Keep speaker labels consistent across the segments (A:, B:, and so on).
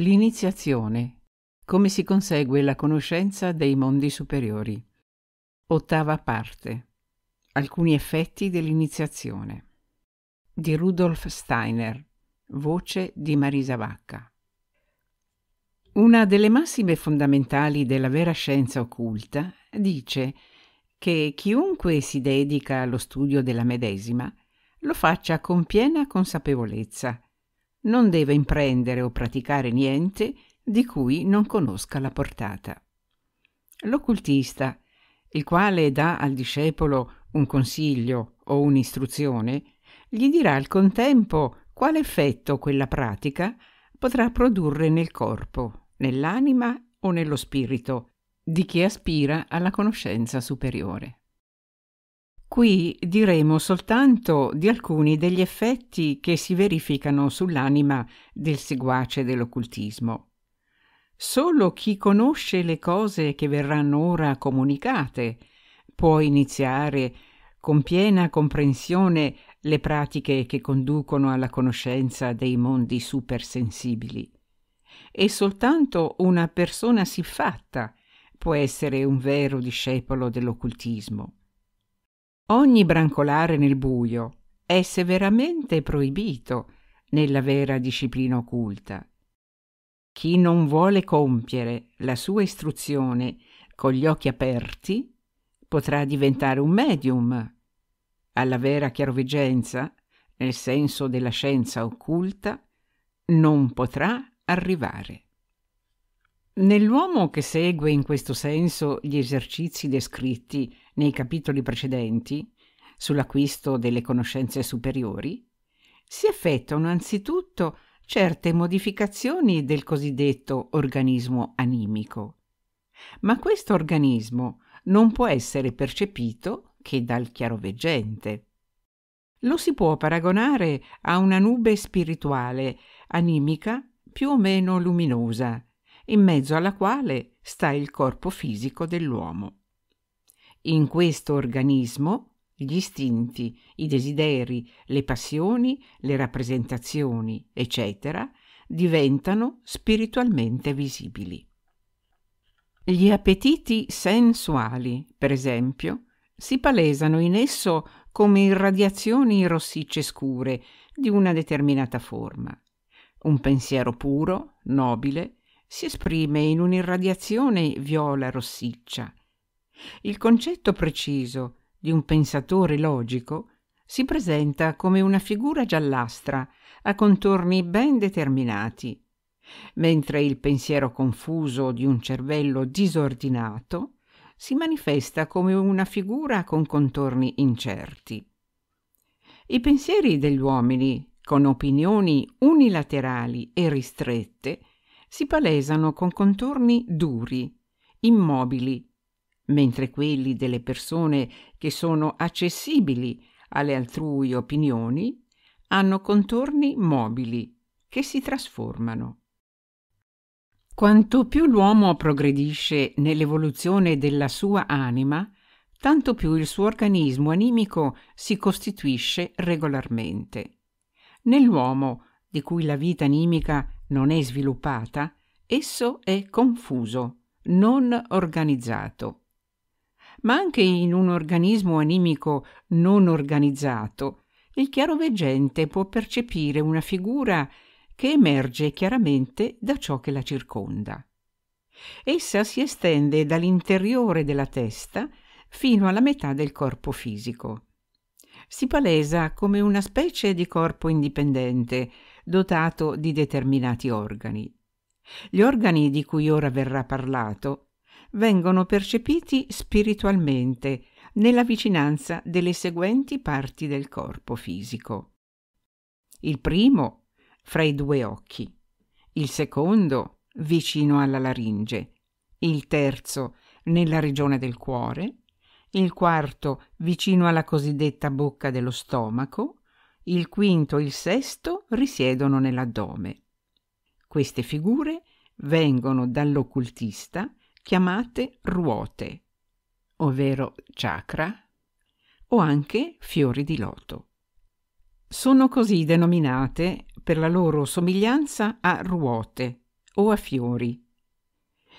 A: L'iniziazione. Come si consegue la conoscenza dei mondi superiori. Ottava parte. Alcuni effetti dell'iniziazione. Di Rudolf Steiner. Voce di Marisa Vacca. Una delle massime fondamentali della vera scienza occulta dice che chiunque si dedica allo studio della medesima lo faccia con piena consapevolezza non deve imprendere o praticare niente di cui non conosca la portata. L'occultista, il quale dà al discepolo un consiglio o un'istruzione, gli dirà al contempo quale effetto quella pratica potrà produrre nel corpo, nell'anima o nello spirito di chi aspira alla conoscenza superiore. Qui diremo soltanto di alcuni degli effetti che si verificano sull'anima del seguace dell'occultismo. Solo chi conosce le cose che verranno ora comunicate può iniziare con piena comprensione le pratiche che conducono alla conoscenza dei mondi supersensibili. E soltanto una persona siffatta può essere un vero discepolo dell'occultismo. Ogni brancolare nel buio è severamente proibito nella vera disciplina occulta. Chi non vuole compiere la sua istruzione con gli occhi aperti potrà diventare un medium. Alla vera chiaroveggenza, nel senso della scienza occulta, non potrà arrivare. Nell'uomo che segue in questo senso gli esercizi descritti nei capitoli precedenti sull'acquisto delle conoscenze superiori, si effettuano anzitutto certe modificazioni del cosiddetto organismo animico. Ma questo organismo non può essere percepito che dal chiaroveggente. Lo si può paragonare a una nube spirituale, animica, più o meno luminosa, in mezzo alla quale sta il corpo fisico dell'uomo. In questo organismo gli istinti, i desideri, le passioni, le rappresentazioni, eccetera, diventano spiritualmente visibili. Gli appetiti sensuali, per esempio, si palesano in esso come irradiazioni rossicce scure di una determinata forma. Un pensiero puro, nobile, si esprime in un'irradiazione viola rossiccia, il concetto preciso di un pensatore logico si presenta come una figura giallastra a contorni ben determinati, mentre il pensiero confuso di un cervello disordinato si manifesta come una figura con contorni incerti. I pensieri degli uomini, con opinioni unilaterali e ristrette, si palesano con contorni duri, immobili, mentre quelli delle persone che sono accessibili alle altrui opinioni hanno contorni mobili che si trasformano. Quanto più l'uomo progredisce nell'evoluzione della sua anima, tanto più il suo organismo animico si costituisce regolarmente. Nell'uomo, di cui la vita animica non è sviluppata, esso è confuso, non organizzato ma anche in un organismo animico non organizzato, il chiaroveggente può percepire una figura che emerge chiaramente da ciò che la circonda. Essa si estende dall'interiore della testa fino alla metà del corpo fisico. Si palesa come una specie di corpo indipendente, dotato di determinati organi. Gli organi di cui ora verrà parlato vengono percepiti spiritualmente nella vicinanza delle seguenti parti del corpo fisico. Il primo fra i due occhi, il secondo vicino alla laringe, il terzo nella regione del cuore, il quarto vicino alla cosiddetta bocca dello stomaco, il quinto e il sesto risiedono nell'addome. Queste figure vengono dall'occultista chiamate ruote, ovvero chakra, o anche fiori di loto. Sono così denominate per la loro somiglianza a ruote o a fiori.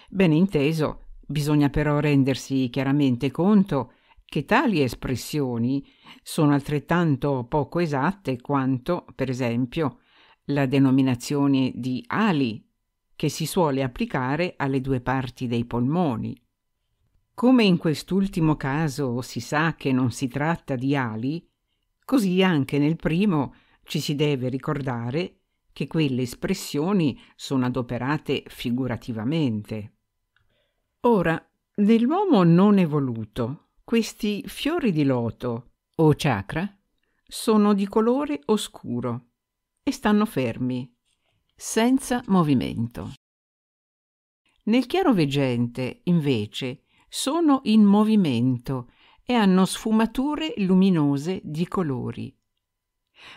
A: Bene inteso, bisogna però rendersi chiaramente conto che tali espressioni sono altrettanto poco esatte quanto, per esempio, la denominazione di ali che si suole applicare alle due parti dei polmoni. Come in quest'ultimo caso si sa che non si tratta di ali, così anche nel primo ci si deve ricordare che quelle espressioni sono adoperate figurativamente. Ora, nell'uomo non evoluto, questi fiori di loto o chakra sono di colore oscuro e stanno fermi, senza movimento. Nel chiaro veggente, invece, sono in movimento e hanno sfumature luminose di colori.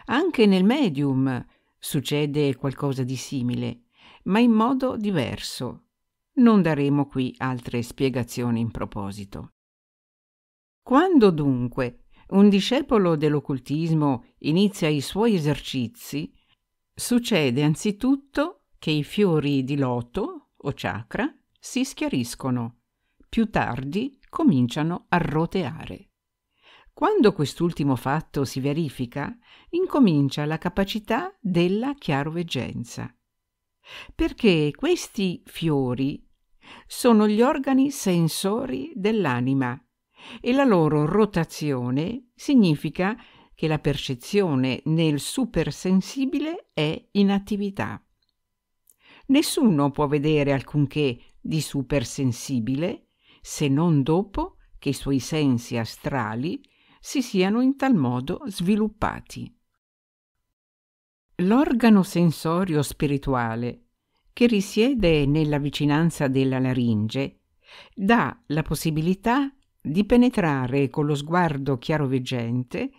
A: Anche nel medium succede qualcosa di simile, ma in modo diverso. Non daremo qui altre spiegazioni in proposito. Quando dunque un discepolo dell'occultismo inizia i suoi esercizi, Succede anzitutto che i fiori di loto o chakra si schiariscono, più tardi cominciano a roteare. Quando quest'ultimo fatto si verifica, incomincia la capacità della chiaroveggenza. Perché questi fiori sono gli organi sensori dell'anima e la loro rotazione significa che la percezione nel supersensibile è in attività. Nessuno può vedere alcunché di supersensibile se non dopo che i suoi sensi astrali si siano in tal modo sviluppati. L'organo sensorio spirituale, che risiede nella vicinanza della laringe, dà la possibilità di penetrare con lo sguardo chiaroveggente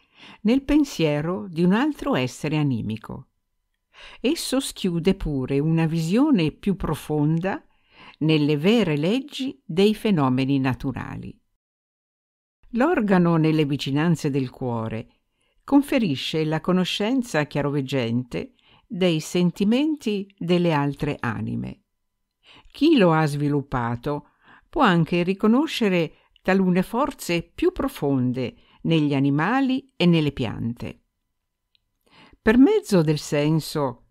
A: nel pensiero di un altro essere animico. Esso schiude pure una visione più profonda nelle vere leggi dei fenomeni naturali. L'organo nelle vicinanze del cuore conferisce la conoscenza chiaroveggente dei sentimenti delle altre anime. Chi lo ha sviluppato può anche riconoscere talune forze più profonde negli animali e nelle piante. Per mezzo del senso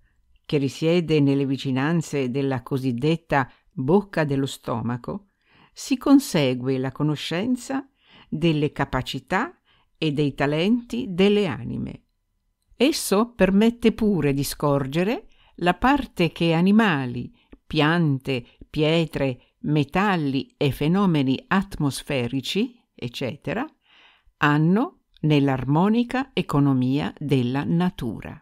A: che risiede nelle vicinanze della cosiddetta bocca dello stomaco, si consegue la conoscenza delle capacità e dei talenti delle anime. Esso permette pure di scorgere la parte che animali, piante, pietre, metalli e fenomeni atmosferici, eccetera, hanno nell'armonica economia della natura.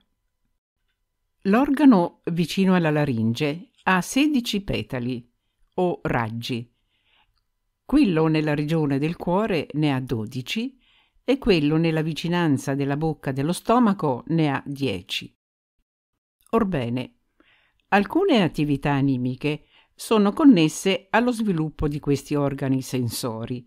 A: L'organo vicino alla laringe ha 16 petali o raggi. Quello nella regione del cuore ne ha 12 e quello nella vicinanza della bocca dello stomaco ne ha 10. Orbene, alcune attività animiche sono connesse allo sviluppo di questi organi sensori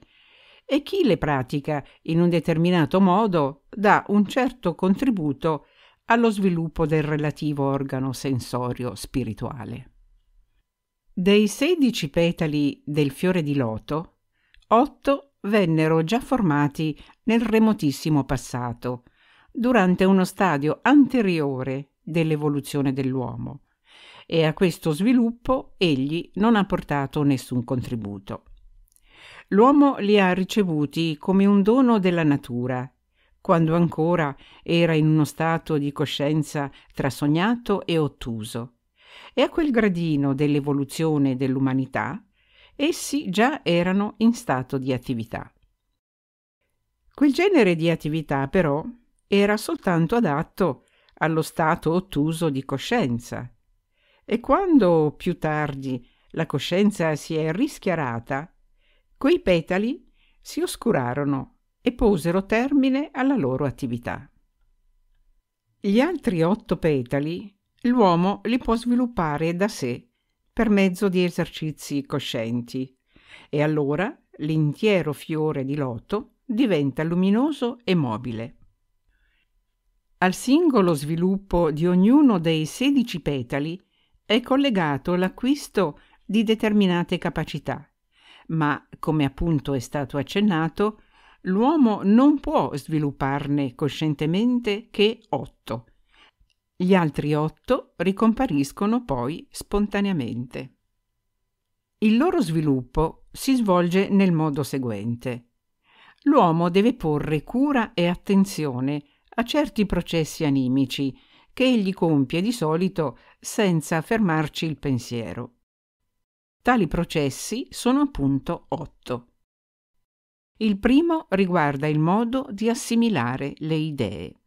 A: e chi le pratica in un determinato modo dà un certo contributo allo sviluppo del relativo organo sensorio spirituale. Dei sedici petali del fiore di loto, otto vennero già formati nel remotissimo passato, durante uno stadio anteriore dell'evoluzione dell'uomo, e a questo sviluppo egli non ha portato nessun contributo. L'uomo li ha ricevuti come un dono della natura, quando ancora era in uno stato di coscienza trasognato e ottuso. E a quel gradino dell'evoluzione dell'umanità essi già erano in stato di attività. Quel genere di attività, però, era soltanto adatto allo stato ottuso di coscienza. E quando più tardi la coscienza si è rischiarata, Quei petali si oscurarono e posero termine alla loro attività. Gli altri otto petali l'uomo li può sviluppare da sé per mezzo di esercizi coscienti e allora l'intero fiore di loto diventa luminoso e mobile. Al singolo sviluppo di ognuno dei sedici petali è collegato l'acquisto di determinate capacità ma come appunto è stato accennato, l'uomo non può svilupparne coscientemente che otto. Gli altri otto ricompariscono poi spontaneamente. Il loro sviluppo si svolge nel modo seguente. L'uomo deve porre cura e attenzione a certi processi animici che egli compie di solito senza fermarci il pensiero. Tali processi sono appunto otto. Il primo riguarda il modo di assimilare le idee.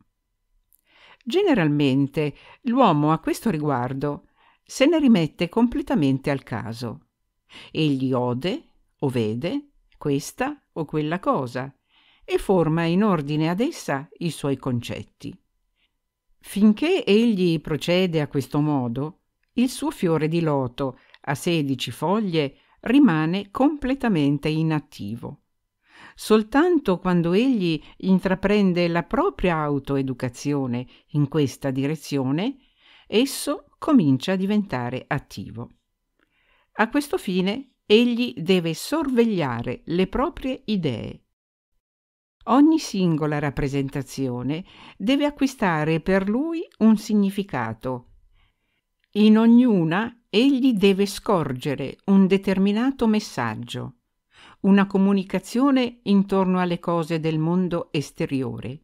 A: Generalmente l'uomo a questo riguardo se ne rimette completamente al caso. Egli ode o vede questa o quella cosa e forma in ordine ad essa i suoi concetti. Finché egli procede a questo modo, il suo fiore di loto a 16 foglie rimane completamente inattivo. Soltanto quando egli intraprende la propria autoeducazione in questa direzione, esso comincia a diventare attivo. A questo fine egli deve sorvegliare le proprie idee. Ogni singola rappresentazione deve acquistare per lui un significato. In ognuna egli deve scorgere un determinato messaggio, una comunicazione intorno alle cose del mondo esteriore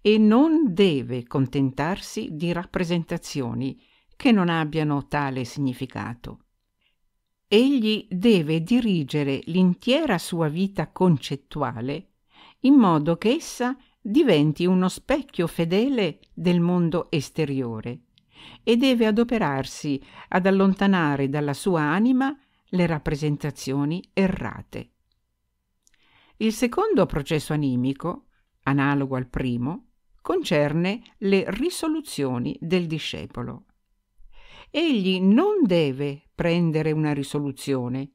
A: e non deve contentarsi di rappresentazioni che non abbiano tale significato. Egli deve dirigere l'intera sua vita concettuale in modo che essa diventi uno specchio fedele del mondo esteriore e deve adoperarsi ad allontanare dalla sua anima le rappresentazioni errate. Il secondo processo animico, analogo al primo, concerne le risoluzioni del discepolo. Egli non deve prendere una risoluzione,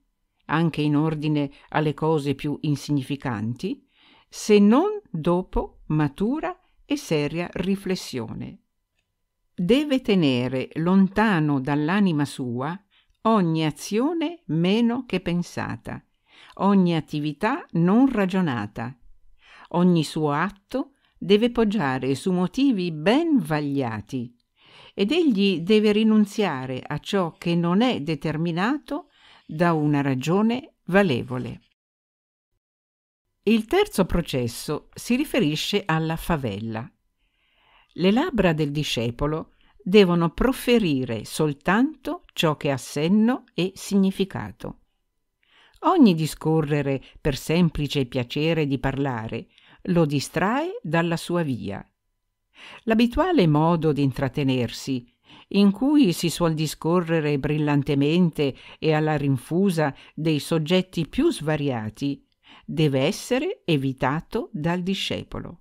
A: anche in ordine alle cose più insignificanti, se non dopo matura e seria riflessione deve tenere lontano dall'anima sua ogni azione meno che pensata, ogni attività non ragionata. Ogni suo atto deve poggiare su motivi ben vagliati ed egli deve rinunziare a ciò che non è determinato da una ragione valevole. Il terzo processo si riferisce alla favella le labbra del discepolo devono proferire soltanto ciò che ha senno e significato. Ogni discorrere per semplice piacere di parlare lo distrae dalla sua via. L'abituale modo di intrattenersi, in cui si suol discorrere brillantemente e alla rinfusa dei soggetti più svariati, deve essere evitato dal discepolo.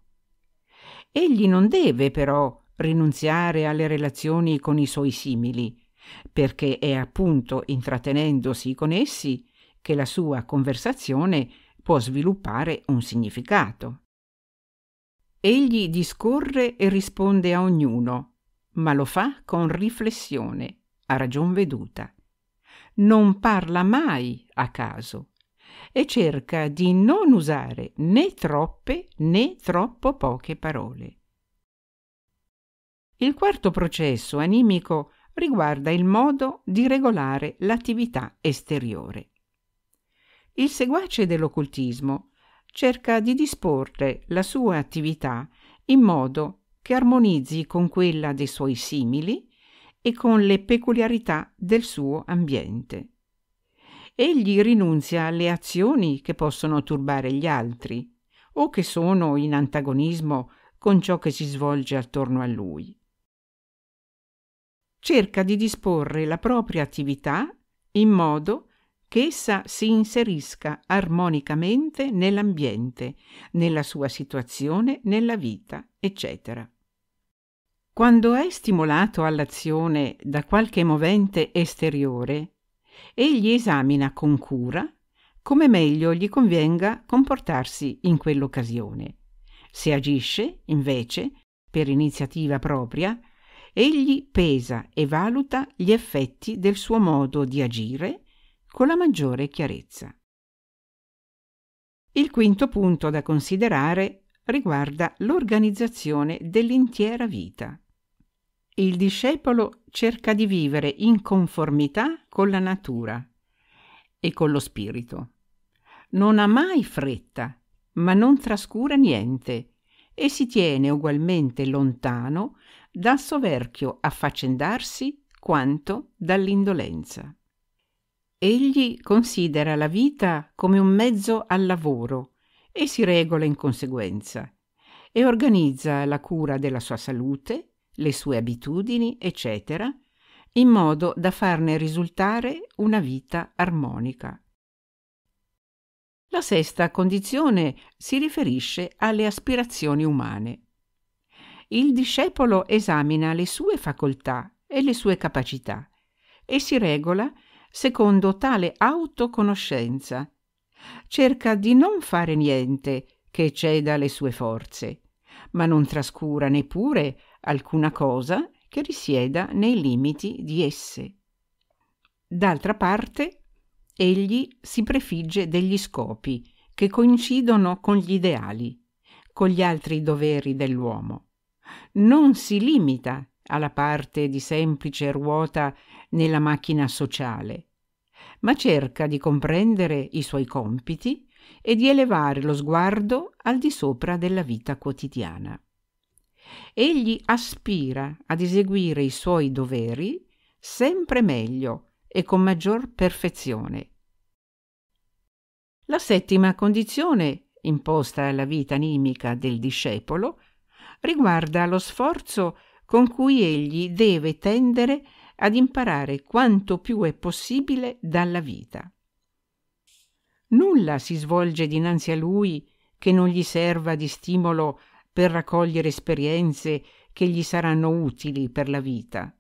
A: Egli non deve però rinunziare alle relazioni con i suoi simili, perché è appunto intrattenendosi con essi che la sua conversazione può sviluppare un significato. Egli discorre e risponde a ognuno, ma lo fa con riflessione, a ragion veduta. Non parla mai a caso, e cerca di non usare né troppe né troppo poche parole. Il quarto processo animico riguarda il modo di regolare l'attività esteriore. Il seguace dell'occultismo cerca di disporre la sua attività in modo che armonizzi con quella dei suoi simili e con le peculiarità del suo ambiente egli rinunzia alle azioni che possono turbare gli altri o che sono in antagonismo con ciò che si svolge attorno a lui. Cerca di disporre la propria attività in modo che essa si inserisca armonicamente nell'ambiente, nella sua situazione, nella vita, eccetera. Quando è stimolato all'azione da qualche movente esteriore, Egli esamina con cura come meglio gli convenga comportarsi in quell'occasione. Se agisce, invece, per iniziativa propria, egli pesa e valuta gli effetti del suo modo di agire con la maggiore chiarezza. Il quinto punto da considerare riguarda l'organizzazione dell'intera vita il discepolo cerca di vivere in conformità con la natura e con lo spirito. Non ha mai fretta, ma non trascura niente e si tiene ugualmente lontano dal soverchio affaccendarsi quanto dall'indolenza. Egli considera la vita come un mezzo al lavoro e si regola in conseguenza e organizza la cura della sua salute le sue abitudini, eccetera, in modo da farne risultare una vita armonica. La sesta condizione si riferisce alle aspirazioni umane. Il discepolo esamina le sue facoltà e le sue capacità e si regola secondo tale autoconoscenza. Cerca di non fare niente che ceda le sue forze, ma non trascura neppure alcuna cosa che risieda nei limiti di esse. D'altra parte, egli si prefigge degli scopi che coincidono con gli ideali, con gli altri doveri dell'uomo. Non si limita alla parte di semplice ruota nella macchina sociale, ma cerca di comprendere i suoi compiti e di elevare lo sguardo al di sopra della vita quotidiana. Egli aspira ad eseguire i suoi doveri sempre meglio e con maggior perfezione. La settima condizione imposta alla vita animica del discepolo riguarda lo sforzo con cui egli deve tendere ad imparare quanto più è possibile dalla vita. Nulla si svolge dinanzi a lui che non gli serva di stimolo per raccogliere esperienze che gli saranno utili per la vita.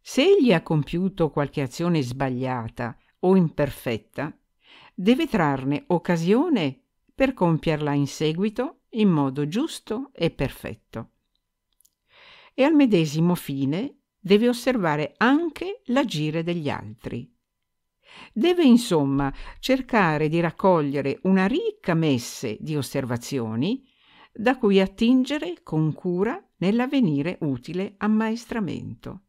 A: Se egli ha compiuto qualche azione sbagliata o imperfetta, deve trarne occasione per compierla in seguito in modo giusto e perfetto. E al medesimo fine deve osservare anche l'agire degli altri. Deve insomma cercare di raccogliere una ricca messe di osservazioni da cui attingere con cura nell'avvenire utile ammaestramento.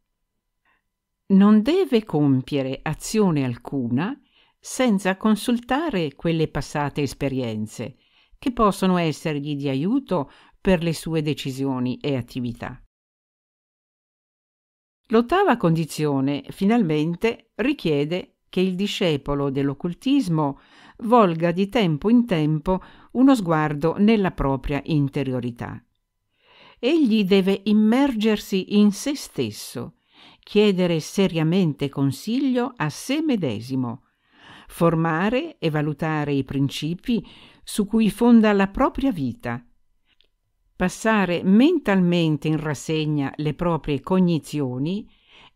A: Non deve compiere azione alcuna senza consultare quelle passate esperienze, che possono essergli di aiuto per le sue decisioni e attività. L'ottava condizione, finalmente, richiede che il discepolo dell'occultismo volga di tempo in tempo uno sguardo nella propria interiorità. Egli deve immergersi in se stesso, chiedere seriamente consiglio a sé medesimo, formare e valutare i principi su cui fonda la propria vita, passare mentalmente in rassegna le proprie cognizioni,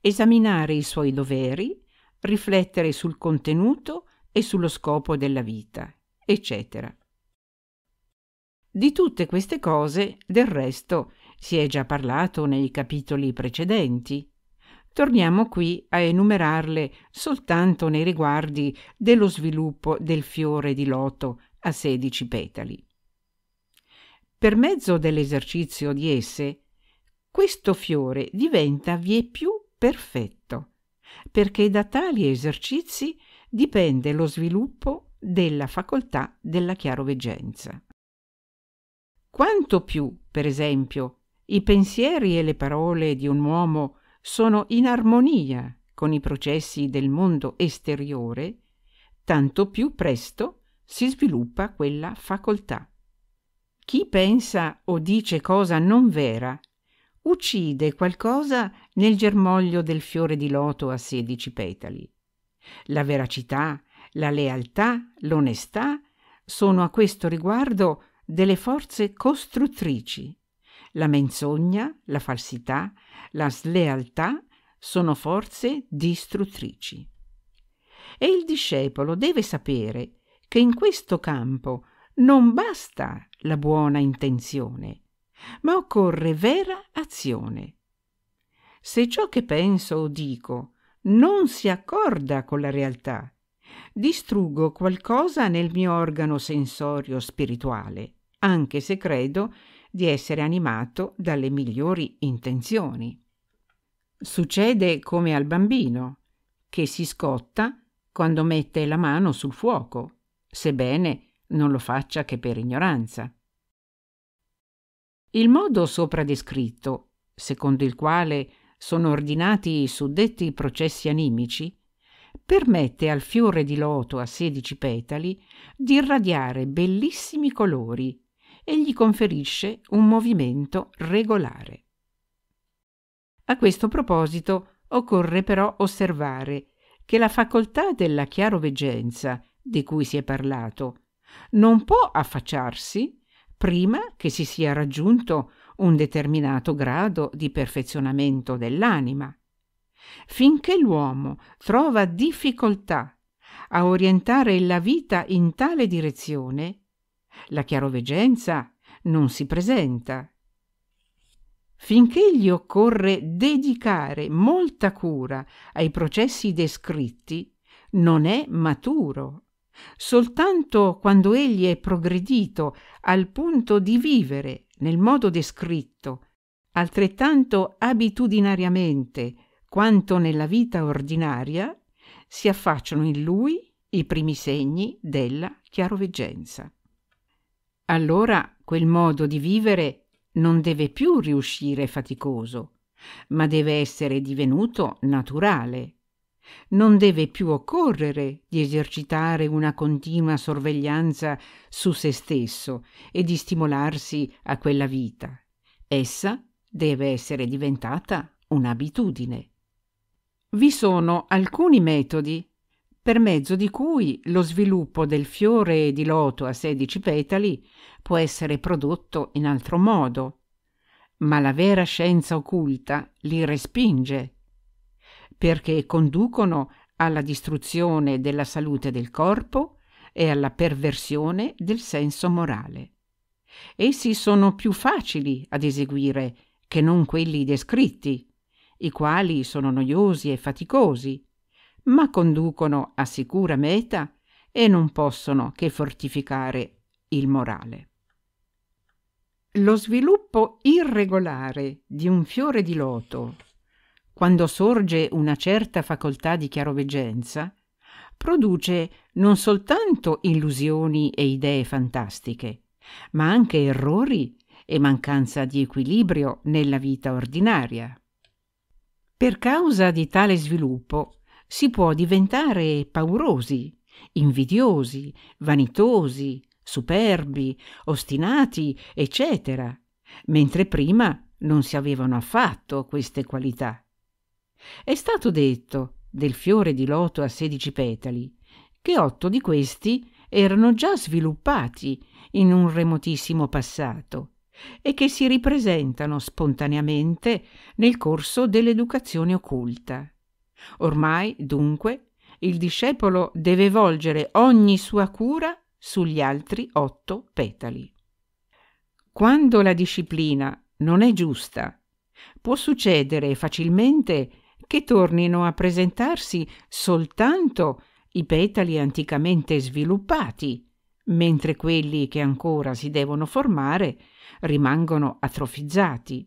A: esaminare i suoi doveri, riflettere sul contenuto e sullo scopo della vita, eccetera. Di tutte queste cose, del resto, si è già parlato nei capitoli precedenti. Torniamo qui a enumerarle soltanto nei riguardi dello sviluppo del fiore di loto a 16 petali. Per mezzo dell'esercizio di esse, questo fiore diventa vie più perfetto perché da tali esercizi dipende lo sviluppo della facoltà della chiaroveggenza. Quanto più, per esempio, i pensieri e le parole di un uomo sono in armonia con i processi del mondo esteriore, tanto più presto si sviluppa quella facoltà. Chi pensa o dice cosa non vera uccide qualcosa nel germoglio del fiore di loto a sedici petali. La veracità, la lealtà, l'onestà sono a questo riguardo delle forze costruttrici. La menzogna, la falsità, la slealtà sono forze distruttrici. E il discepolo deve sapere che in questo campo non basta la buona intenzione, ma occorre vera azione. Se ciò che penso o dico non si accorda con la realtà, distruggo qualcosa nel mio organo sensorio spirituale, anche se credo di essere animato dalle migliori intenzioni. Succede come al bambino, che si scotta quando mette la mano sul fuoco, sebbene non lo faccia che per ignoranza. Il modo sopra descritto, secondo il quale sono ordinati i suddetti processi animici, permette al fiore di loto a sedici petali di irradiare bellissimi colori e gli conferisce un movimento regolare. A questo proposito occorre però osservare che la facoltà della chiaroveggenza di cui si è parlato non può affacciarsi prima che si sia raggiunto un determinato grado di perfezionamento dell'anima. Finché l'uomo trova difficoltà a orientare la vita in tale direzione, la chiaroveggenza non si presenta. Finché gli occorre dedicare molta cura ai processi descritti, non è maturo Soltanto quando egli è progredito al punto di vivere nel modo descritto, altrettanto abitudinariamente quanto nella vita ordinaria, si affacciano in lui i primi segni della chiaroveggenza. Allora quel modo di vivere non deve più riuscire faticoso, ma deve essere divenuto naturale, non deve più occorrere di esercitare una continua sorveglianza su se stesso e di stimolarsi a quella vita. Essa deve essere diventata un'abitudine. Vi sono alcuni metodi per mezzo di cui lo sviluppo del fiore di loto a 16 petali può essere prodotto in altro modo, ma la vera scienza occulta li respinge perché conducono alla distruzione della salute del corpo e alla perversione del senso morale. Essi sono più facili ad eseguire che non quelli descritti, i quali sono noiosi e faticosi, ma conducono a sicura meta e non possono che fortificare il morale. Lo sviluppo irregolare di un fiore di loto quando sorge una certa facoltà di chiaroveggenza, produce non soltanto illusioni e idee fantastiche, ma anche errori e mancanza di equilibrio nella vita ordinaria. Per causa di tale sviluppo si può diventare paurosi, invidiosi, vanitosi, superbi, ostinati, eccetera, mentre prima non si avevano affatto queste qualità. È stato detto del fiore di loto a sedici petali che otto di questi erano già sviluppati in un remotissimo passato e che si ripresentano spontaneamente nel corso dell'educazione occulta. Ormai, dunque, il discepolo deve volgere ogni sua cura sugli altri otto petali. Quando la disciplina non è giusta, può succedere facilmente che tornino a presentarsi soltanto i petali anticamente sviluppati, mentre quelli che ancora si devono formare rimangono atrofizzati.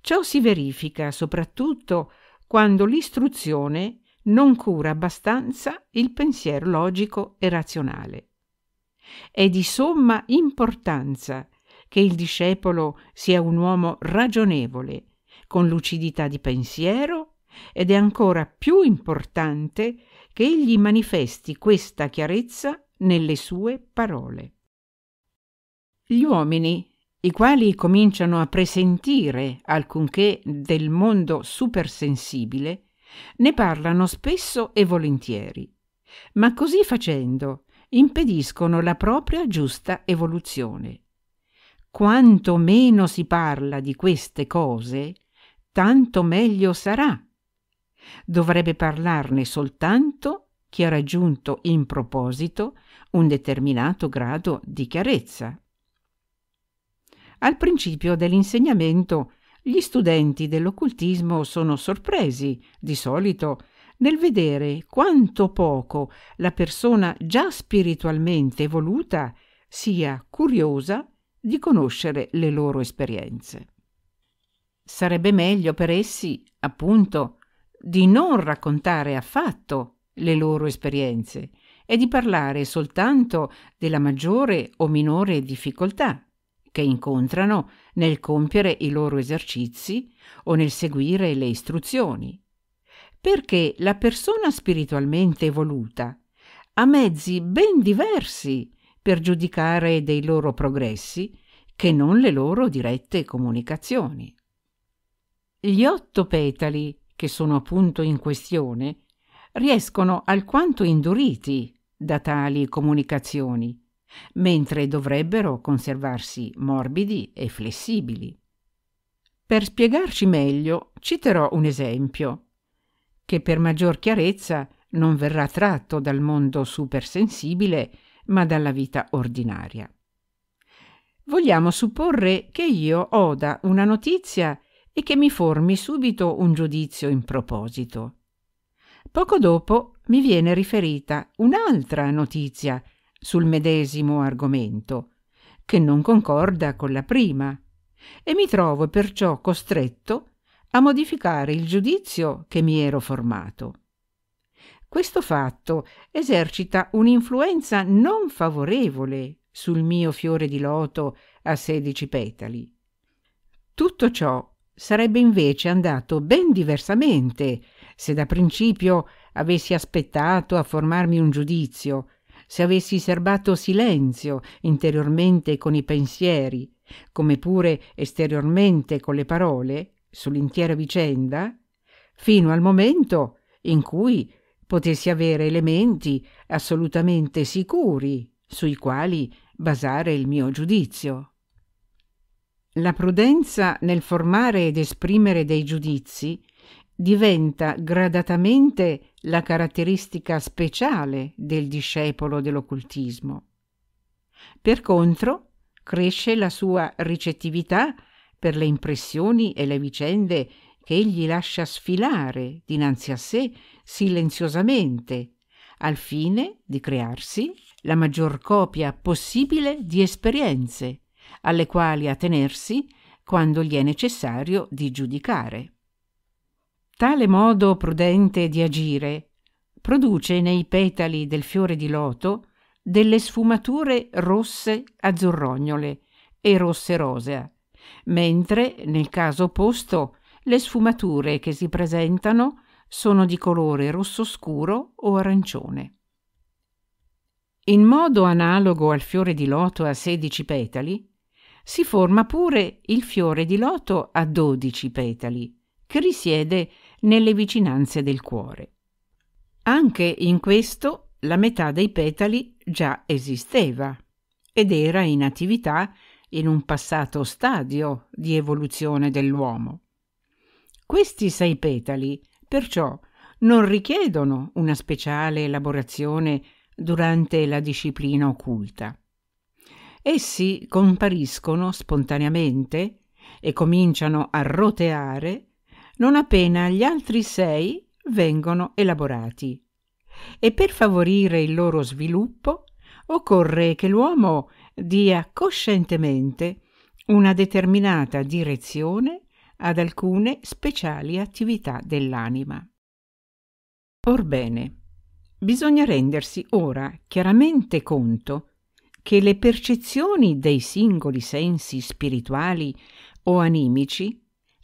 A: Ciò si verifica soprattutto quando l'istruzione non cura abbastanza il pensiero logico e razionale. È di somma importanza che il discepolo sia un uomo ragionevole, con lucidità di pensiero ed è ancora più importante che egli manifesti questa chiarezza nelle sue parole. Gli uomini, i quali cominciano a presentire alcunché del mondo supersensibile, ne parlano spesso e volentieri, ma così facendo impediscono la propria giusta evoluzione. Quanto meno si parla di queste cose, tanto meglio sarà Dovrebbe parlarne soltanto chi ha raggiunto in proposito un determinato grado di chiarezza. Al principio dell'insegnamento gli studenti dell'occultismo sono sorpresi, di solito, nel vedere quanto poco la persona già spiritualmente evoluta sia curiosa di conoscere le loro esperienze. Sarebbe meglio per essi, appunto, di non raccontare affatto le loro esperienze e di parlare soltanto della maggiore o minore difficoltà che incontrano nel compiere i loro esercizi o nel seguire le istruzioni. Perché la persona spiritualmente evoluta ha mezzi ben diversi per giudicare dei loro progressi che non le loro dirette comunicazioni. Gli otto petali che sono appunto in questione, riescono alquanto induriti da tali comunicazioni, mentre dovrebbero conservarsi morbidi e flessibili. Per spiegarci meglio citerò un esempio, che per maggior chiarezza non verrà tratto dal mondo supersensibile, ma dalla vita ordinaria. Vogliamo supporre che io oda una notizia e che mi formi subito un giudizio in proposito. Poco dopo mi viene riferita un'altra notizia sul medesimo argomento, che non concorda con la prima, e mi trovo perciò costretto a modificare il giudizio che mi ero formato. Questo fatto esercita un'influenza non favorevole sul mio fiore di loto a sedici petali. Tutto ciò Sarebbe invece andato ben diversamente se da principio avessi aspettato a formarmi un giudizio, se avessi serbato silenzio interiormente con i pensieri, come pure esteriormente con le parole, sull'intera vicenda, fino al momento in cui potessi avere elementi assolutamente sicuri sui quali basare il mio giudizio. La prudenza nel formare ed esprimere dei giudizi diventa gradatamente la caratteristica speciale del discepolo dell'occultismo. Per contro, cresce la sua ricettività per le impressioni e le vicende che egli lascia sfilare dinanzi a sé silenziosamente, al fine di crearsi la maggior copia possibile di esperienze alle quali attenersi quando gli è necessario di giudicare. Tale modo prudente di agire produce nei petali del fiore di loto delle sfumature rosse azzurrognole e rosse rosea, mentre nel caso opposto le sfumature che si presentano sono di colore rosso scuro o arancione. In modo analogo al fiore di loto a 16 petali, si forma pure il fiore di loto a dodici petali, che risiede nelle vicinanze del cuore. Anche in questo la metà dei petali già esisteva ed era in attività in un passato stadio di evoluzione dell'uomo. Questi sei petali, perciò, non richiedono una speciale elaborazione durante la disciplina occulta. Essi compariscono spontaneamente e cominciano a roteare non appena gli altri sei vengono elaborati. E per favorire il loro sviluppo occorre che l'uomo dia coscientemente una determinata direzione ad alcune speciali attività dell'anima. Orbene, bisogna rendersi ora chiaramente conto che le percezioni dei singoli sensi spirituali o animici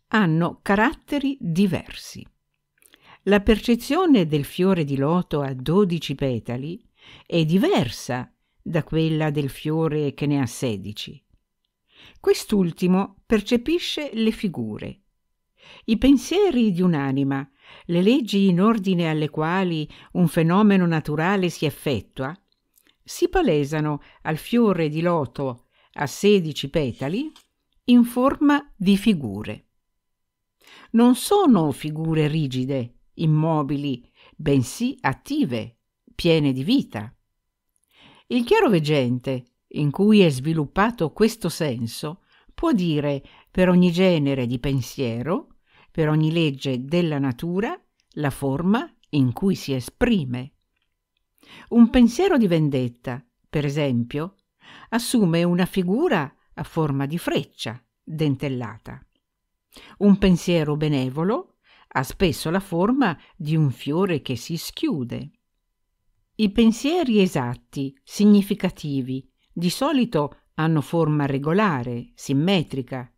A: hanno caratteri diversi. La percezione del fiore di loto a dodici petali è diversa da quella del fiore che ne ha sedici. Quest'ultimo percepisce le figure, i pensieri di un'anima, le leggi in ordine alle quali un fenomeno naturale si effettua, si palesano al fiore di loto a 16 petali in forma di figure. Non sono figure rigide, immobili, bensì attive, piene di vita. Il chiaroveggente, in cui è sviluppato questo senso, può dire per ogni genere di pensiero, per ogni legge della natura, la forma in cui si esprime. Un pensiero di vendetta, per esempio, assume una figura a forma di freccia dentellata. Un pensiero benevolo ha spesso la forma di un fiore che si schiude. I pensieri esatti, significativi, di solito hanno forma regolare, simmetrica.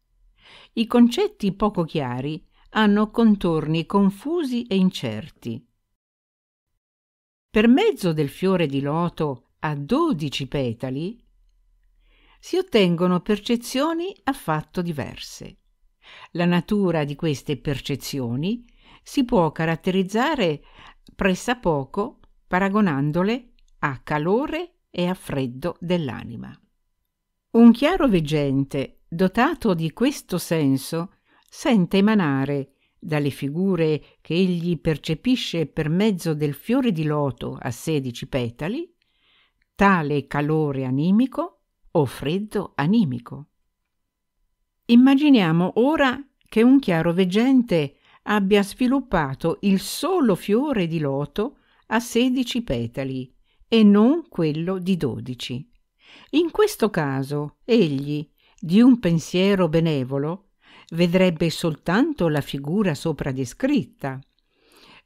A: I concetti poco chiari hanno contorni confusi e incerti per mezzo del fiore di loto a dodici petali, si ottengono percezioni affatto diverse. La natura di queste percezioni si può caratterizzare pressappoco paragonandole a calore e a freddo dell'anima. Un chiaro veggente dotato di questo senso sente emanare dalle figure che egli percepisce per mezzo del fiore di loto a sedici petali, tale calore animico o freddo animico. Immaginiamo ora che un chiaroveggente abbia sviluppato il solo fiore di loto a sedici petali e non quello di dodici. In questo caso, egli, di un pensiero benevolo, vedrebbe soltanto la figura sopra descritta,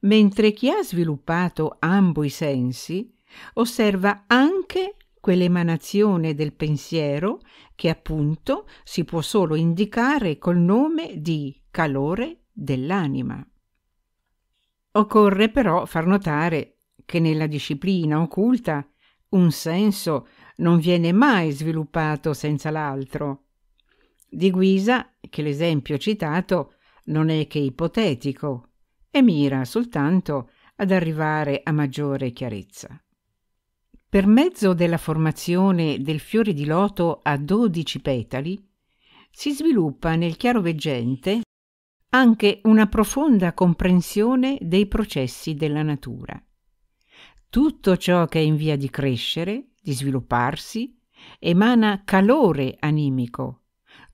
A: mentre chi ha sviluppato ambo i sensi osserva anche quell'emanazione del pensiero che appunto si può solo indicare col nome di calore dell'anima. Occorre però far notare che nella disciplina occulta un senso non viene mai sviluppato senza l'altro, di guisa che l'esempio citato non è che ipotetico e mira soltanto ad arrivare a maggiore chiarezza. Per mezzo della formazione del fiore di loto a dodici petali, si sviluppa nel chiaro veggente anche una profonda comprensione dei processi della natura. Tutto ciò che è in via di crescere, di svilupparsi, emana calore animico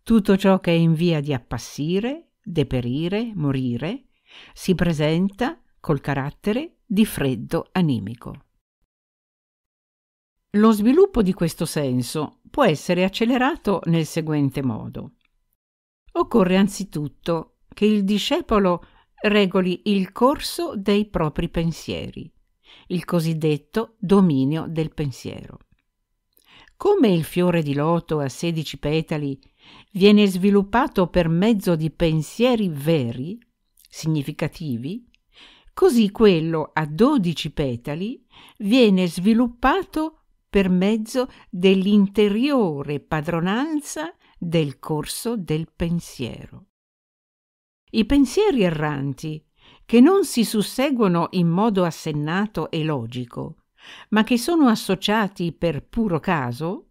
A: tutto ciò che è in via di appassire, deperire, morire, si presenta col carattere di freddo animico. Lo sviluppo di questo senso può essere accelerato nel seguente modo. Occorre anzitutto che il discepolo regoli il corso dei propri pensieri, il cosiddetto dominio del pensiero. Come il fiore di loto a sedici petali viene sviluppato per mezzo di pensieri veri, significativi, così quello a dodici petali viene sviluppato per mezzo dell'interiore padronanza del corso del pensiero. I pensieri erranti, che non si susseguono in modo assennato e logico, ma che sono associati per puro caso,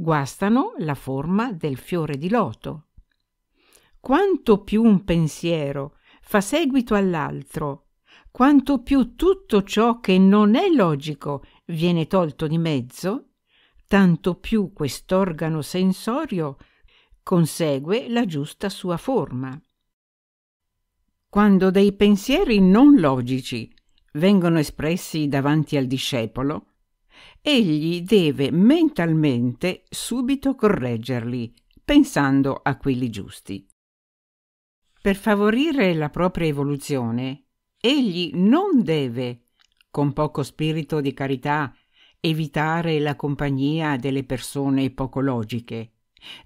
A: guastano la forma del fiore di loto. Quanto più un pensiero fa seguito all'altro, quanto più tutto ciò che non è logico viene tolto di mezzo, tanto più quest'organo sensorio consegue la giusta sua forma. Quando dei pensieri non logici vengono espressi davanti al discepolo, egli deve mentalmente subito correggerli, pensando a quelli giusti. Per favorire la propria evoluzione, egli non deve, con poco spirito di carità, evitare la compagnia delle persone poco logiche,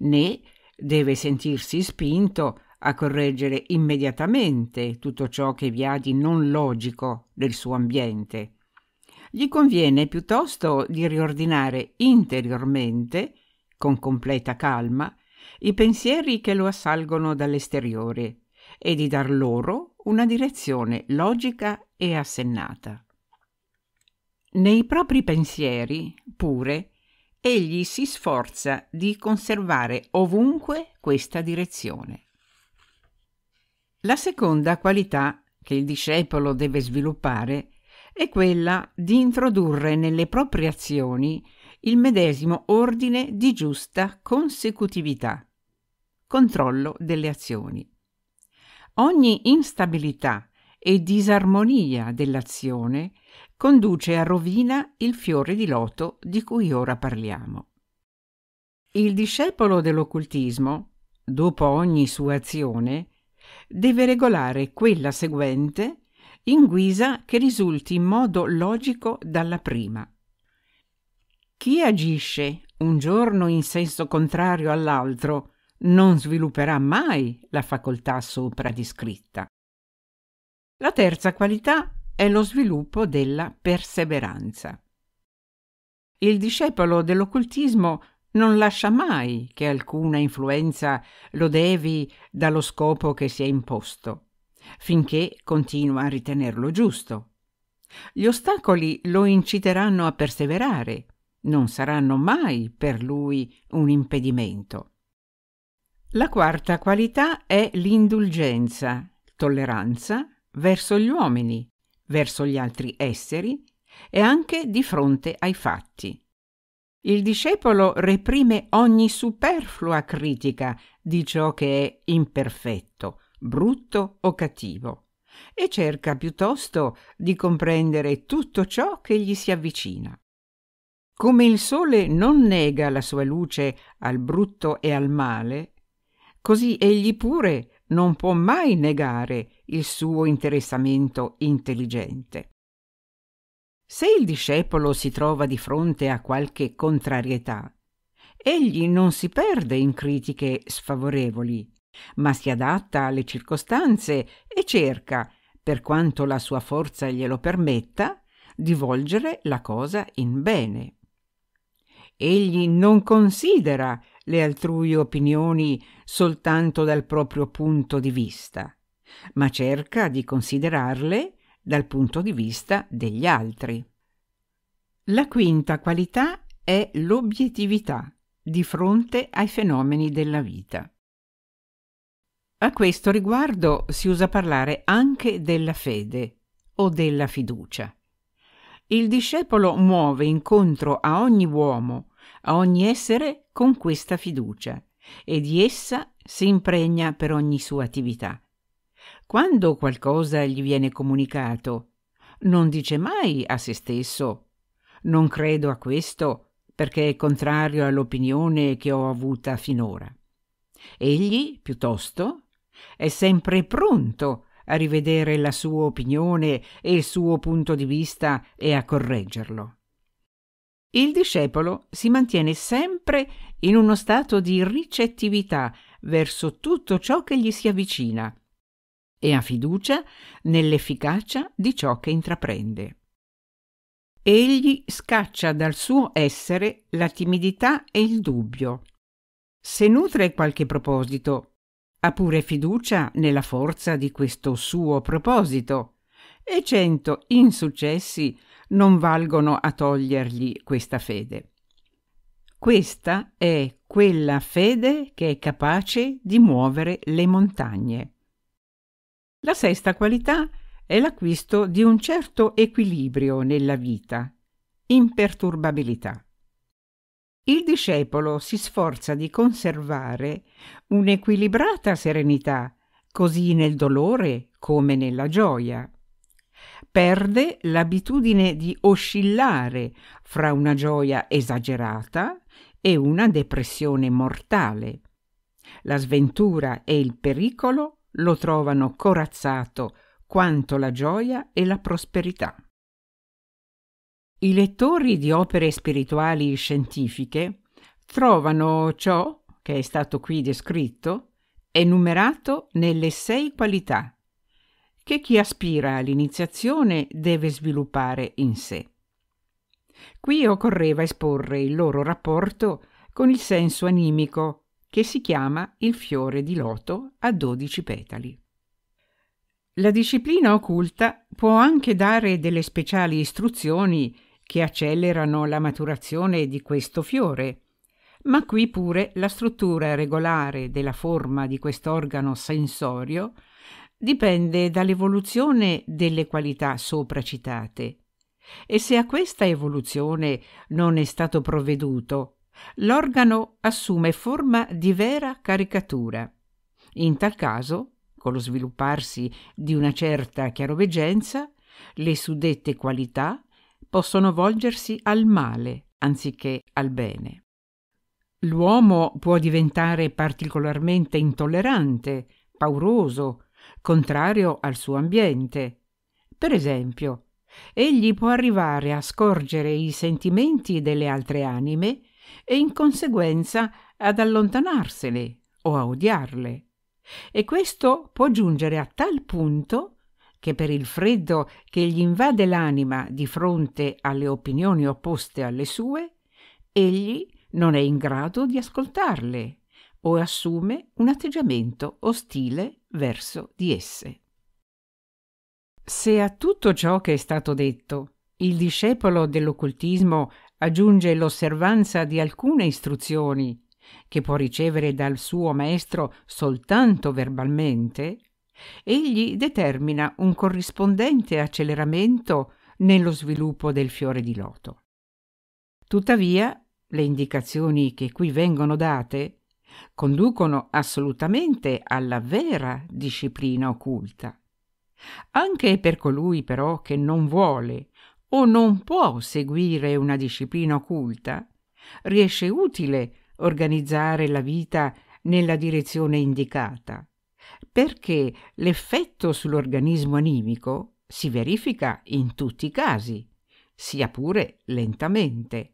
A: né deve sentirsi spinto a correggere immediatamente tutto ciò che vi ha di non logico nel suo ambiente gli conviene piuttosto di riordinare interiormente, con completa calma, i pensieri che lo assalgono dall'esteriore e di dar loro una direzione logica e assennata. Nei propri pensieri, pure, egli si sforza di conservare ovunque questa direzione. La seconda qualità che il discepolo deve sviluppare è quella di introdurre nelle proprie azioni il medesimo ordine di giusta consecutività. Controllo delle azioni. Ogni instabilità e disarmonia dell'azione conduce a rovina il fiore di loto di cui ora parliamo. Il discepolo dell'occultismo, dopo ogni sua azione, deve regolare quella seguente in guisa che risulti in modo logico dalla prima. Chi agisce un giorno in senso contrario all'altro non svilupperà mai la facoltà sopra descritta. La terza qualità è lo sviluppo della perseveranza. Il discepolo dell'occultismo non lascia mai che alcuna influenza lo devi dallo scopo che si è imposto finché continua a ritenerlo giusto. Gli ostacoli lo inciteranno a perseverare, non saranno mai per lui un impedimento. La quarta qualità è l'indulgenza, tolleranza verso gli uomini, verso gli altri esseri e anche di fronte ai fatti. Il discepolo reprime ogni superflua critica di ciò che è imperfetto, brutto o cattivo, e cerca piuttosto di comprendere tutto ciò che gli si avvicina. Come il sole non nega la sua luce al brutto e al male, così egli pure non può mai negare il suo interessamento intelligente. Se il discepolo si trova di fronte a qualche contrarietà, egli non si perde in critiche sfavorevoli, ma si adatta alle circostanze e cerca, per quanto la sua forza glielo permetta, di volgere la cosa in bene. Egli non considera le altrui opinioni soltanto dal proprio punto di vista, ma cerca di considerarle dal punto di vista degli altri. La quinta qualità è l'obiettività di fronte ai fenomeni della vita. A questo riguardo si usa parlare anche della fede o della fiducia. Il discepolo muove incontro a ogni uomo, a ogni essere con questa fiducia e di essa si impregna per ogni sua attività. Quando qualcosa gli viene comunicato, non dice mai a se stesso non credo a questo perché è contrario all'opinione che ho avuta finora. Egli, piuttosto, è sempre pronto a rivedere la sua opinione e il suo punto di vista e a correggerlo. Il discepolo si mantiene sempre in uno stato di ricettività verso tutto ciò che gli si avvicina e ha fiducia nell'efficacia di ciò che intraprende. Egli scaccia dal suo essere la timidità e il dubbio. Se nutre qualche proposito, ha pure fiducia nella forza di questo suo proposito e cento insuccessi non valgono a togliergli questa fede. Questa è quella fede che è capace di muovere le montagne. La sesta qualità è l'acquisto di un certo equilibrio nella vita, imperturbabilità. Il discepolo si sforza di conservare un'equilibrata serenità, così nel dolore come nella gioia. Perde l'abitudine di oscillare fra una gioia esagerata e una depressione mortale. La sventura e il pericolo lo trovano corazzato quanto la gioia e la prosperità. I lettori di opere spirituali scientifiche trovano ciò che è stato qui descritto enumerato nelle sei qualità che chi aspira all'iniziazione deve sviluppare in sé. Qui occorreva esporre il loro rapporto con il senso animico che si chiama il fiore di loto a dodici petali. La disciplina occulta può anche dare delle speciali istruzioni che accelerano la maturazione di questo fiore. Ma qui pure la struttura regolare della forma di quest'organo sensorio dipende dall'evoluzione delle qualità sopracitate. E se a questa evoluzione non è stato provveduto, l'organo assume forma di vera caricatura. In tal caso, con lo svilupparsi di una certa chiaroveggenza, le suddette qualità possono volgersi al male anziché al bene. L'uomo può diventare particolarmente intollerante, pauroso, contrario al suo ambiente. Per esempio, egli può arrivare a scorgere i sentimenti delle altre anime e in conseguenza ad allontanarsene o a odiarle. E questo può giungere a tal punto che per il freddo che gli invade l'anima di fronte alle opinioni opposte alle sue, egli non è in grado di ascoltarle o assume un atteggiamento ostile verso di esse. Se a tutto ciò che è stato detto il discepolo dell'occultismo aggiunge l'osservanza di alcune istruzioni che può ricevere dal suo maestro soltanto verbalmente, Egli determina un corrispondente acceleramento nello sviluppo del fiore di loto. Tuttavia, le indicazioni che qui vengono date conducono assolutamente alla vera disciplina occulta. Anche per colui però che non vuole o non può seguire una disciplina occulta, riesce utile organizzare la vita nella direzione indicata, perché l'effetto sull'organismo animico si verifica in tutti i casi, sia pure lentamente.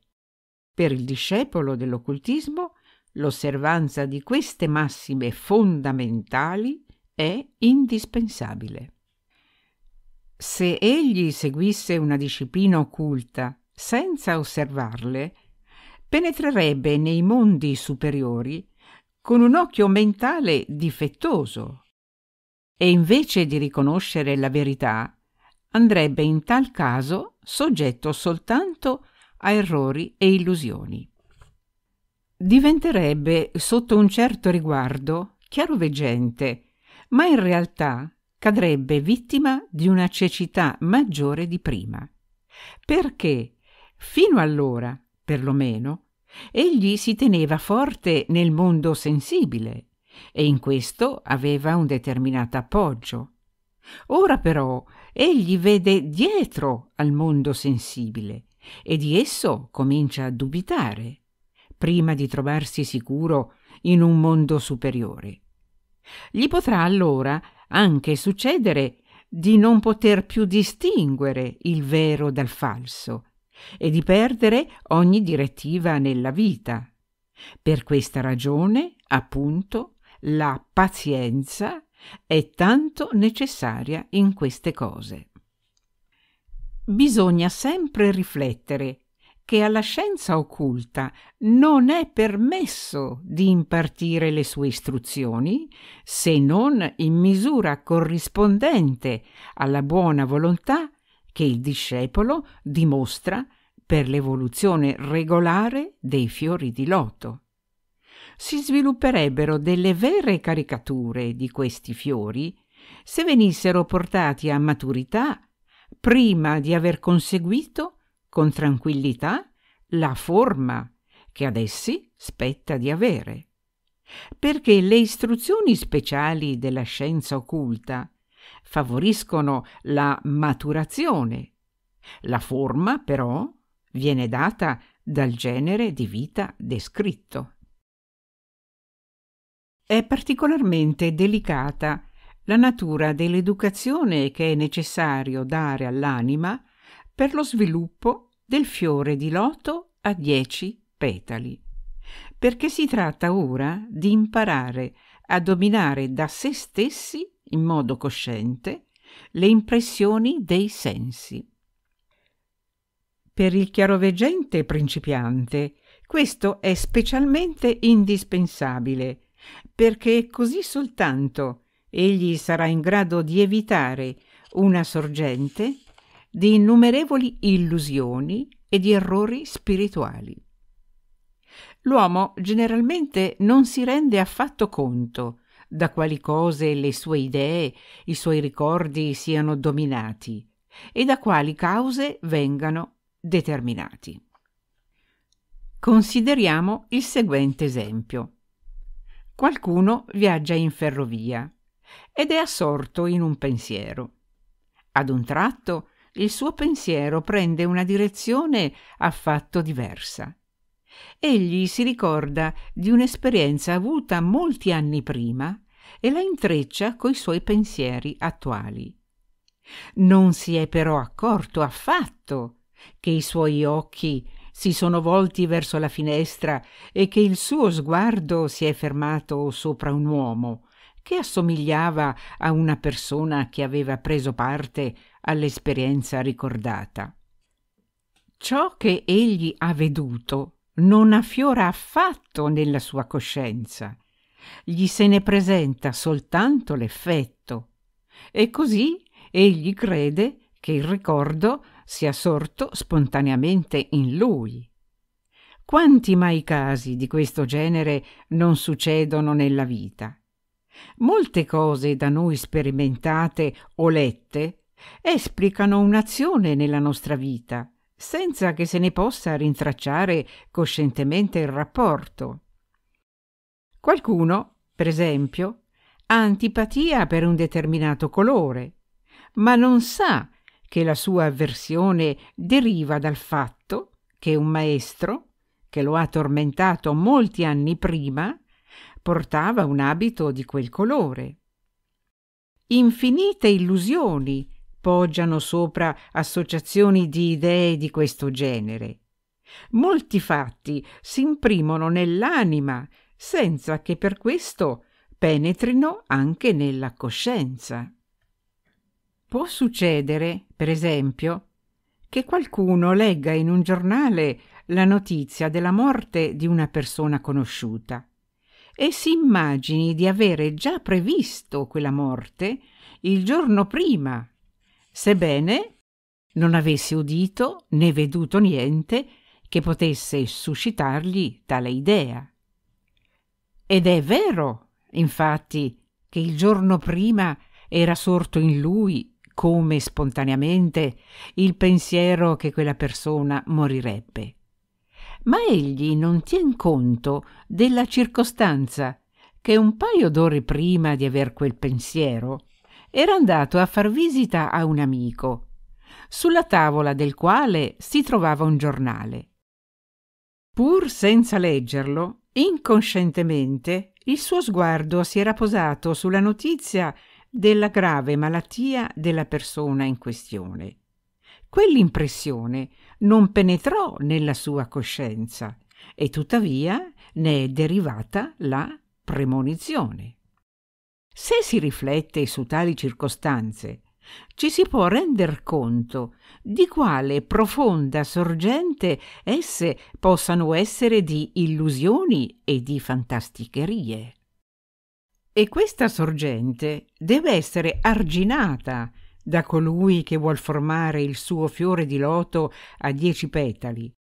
A: Per il discepolo dell'occultismo, l'osservanza di queste massime fondamentali è indispensabile. Se egli seguisse una disciplina occulta senza osservarle, penetrerebbe nei mondi superiori con un occhio mentale difettoso e invece di riconoscere la verità, andrebbe in tal caso soggetto soltanto a errori e illusioni. Diventerebbe, sotto un certo riguardo, chiaroveggente, ma in realtà cadrebbe vittima di una cecità maggiore di prima, perché fino allora, perlomeno, egli si teneva forte nel mondo sensibile e in questo aveva un determinato appoggio. Ora però egli vede dietro al mondo sensibile e di esso comincia a dubitare, prima di trovarsi sicuro in un mondo superiore. Gli potrà allora anche succedere di non poter più distinguere il vero dal falso e di perdere ogni direttiva nella vita. Per questa ragione, appunto, la pazienza è tanto necessaria in queste cose. Bisogna sempre riflettere che alla scienza occulta non è permesso di impartire le sue istruzioni se non in misura corrispondente alla buona volontà che il discepolo dimostra per l'evoluzione regolare dei fiori di loto si svilupperebbero delle vere caricature di questi fiori se venissero portati a maturità prima di aver conseguito con tranquillità la forma che ad essi spetta di avere. Perché le istruzioni speciali della scienza occulta favoriscono la maturazione. La forma, però, viene data dal genere di vita descritto. È particolarmente delicata la natura dell'educazione che è necessario dare all'anima per lo sviluppo del fiore di loto a dieci petali, perché si tratta ora di imparare a dominare da se stessi in modo cosciente le impressioni dei sensi. Per il chiaroveggente principiante questo è specialmente indispensabile perché così soltanto egli sarà in grado di evitare una sorgente di innumerevoli illusioni e di errori spirituali. L'uomo generalmente non si rende affatto conto da quali cose le sue idee, i suoi ricordi siano dominati e da quali cause vengano determinati. Consideriamo il seguente esempio. Qualcuno viaggia in ferrovia ed è assorto in un pensiero. Ad un tratto il suo pensiero prende una direzione affatto diversa. Egli si ricorda di un'esperienza avuta molti anni prima e la intreccia coi suoi pensieri attuali. Non si è però accorto affatto che i suoi occhi si sono volti verso la finestra e che il suo sguardo si è fermato sopra un uomo che assomigliava a una persona che aveva preso parte all'esperienza ricordata. Ciò che egli ha veduto non affiora affatto nella sua coscienza, gli se ne presenta soltanto l'effetto e così egli crede che il ricordo sia sorto spontaneamente in lui. Quanti mai casi di questo genere non succedono nella vita? Molte cose da noi sperimentate o lette esplicano un'azione nella nostra vita, senza che se ne possa rintracciare coscientemente il rapporto. Qualcuno, per esempio, ha antipatia per un determinato colore, ma non sa che che la sua avversione deriva dal fatto che un maestro, che lo ha tormentato molti anni prima, portava un abito di quel colore. Infinite illusioni poggiano sopra associazioni di idee di questo genere. Molti fatti si imprimono nell'anima senza che per questo penetrino anche nella coscienza. Può succedere, per esempio, che qualcuno legga in un giornale la notizia della morte di una persona conosciuta e si immagini di avere già previsto quella morte il giorno prima, sebbene non avesse udito né veduto niente che potesse suscitargli tale idea. Ed è vero, infatti, che il giorno prima era sorto in lui come spontaneamente, il pensiero che quella persona morirebbe. Ma egli non tien conto della circostanza che un paio d'ore prima di aver quel pensiero era andato a far visita a un amico, sulla tavola del quale si trovava un giornale. Pur senza leggerlo, inconscientemente il suo sguardo si era posato sulla notizia della grave malattia della persona in questione. Quell'impressione non penetrò nella sua coscienza e tuttavia ne è derivata la premonizione. Se si riflette su tali circostanze, ci si può render conto di quale profonda sorgente esse possano essere di illusioni e di fantasticherie. E questa sorgente deve essere arginata da colui che vuol formare il suo fiore di loto a dieci petali.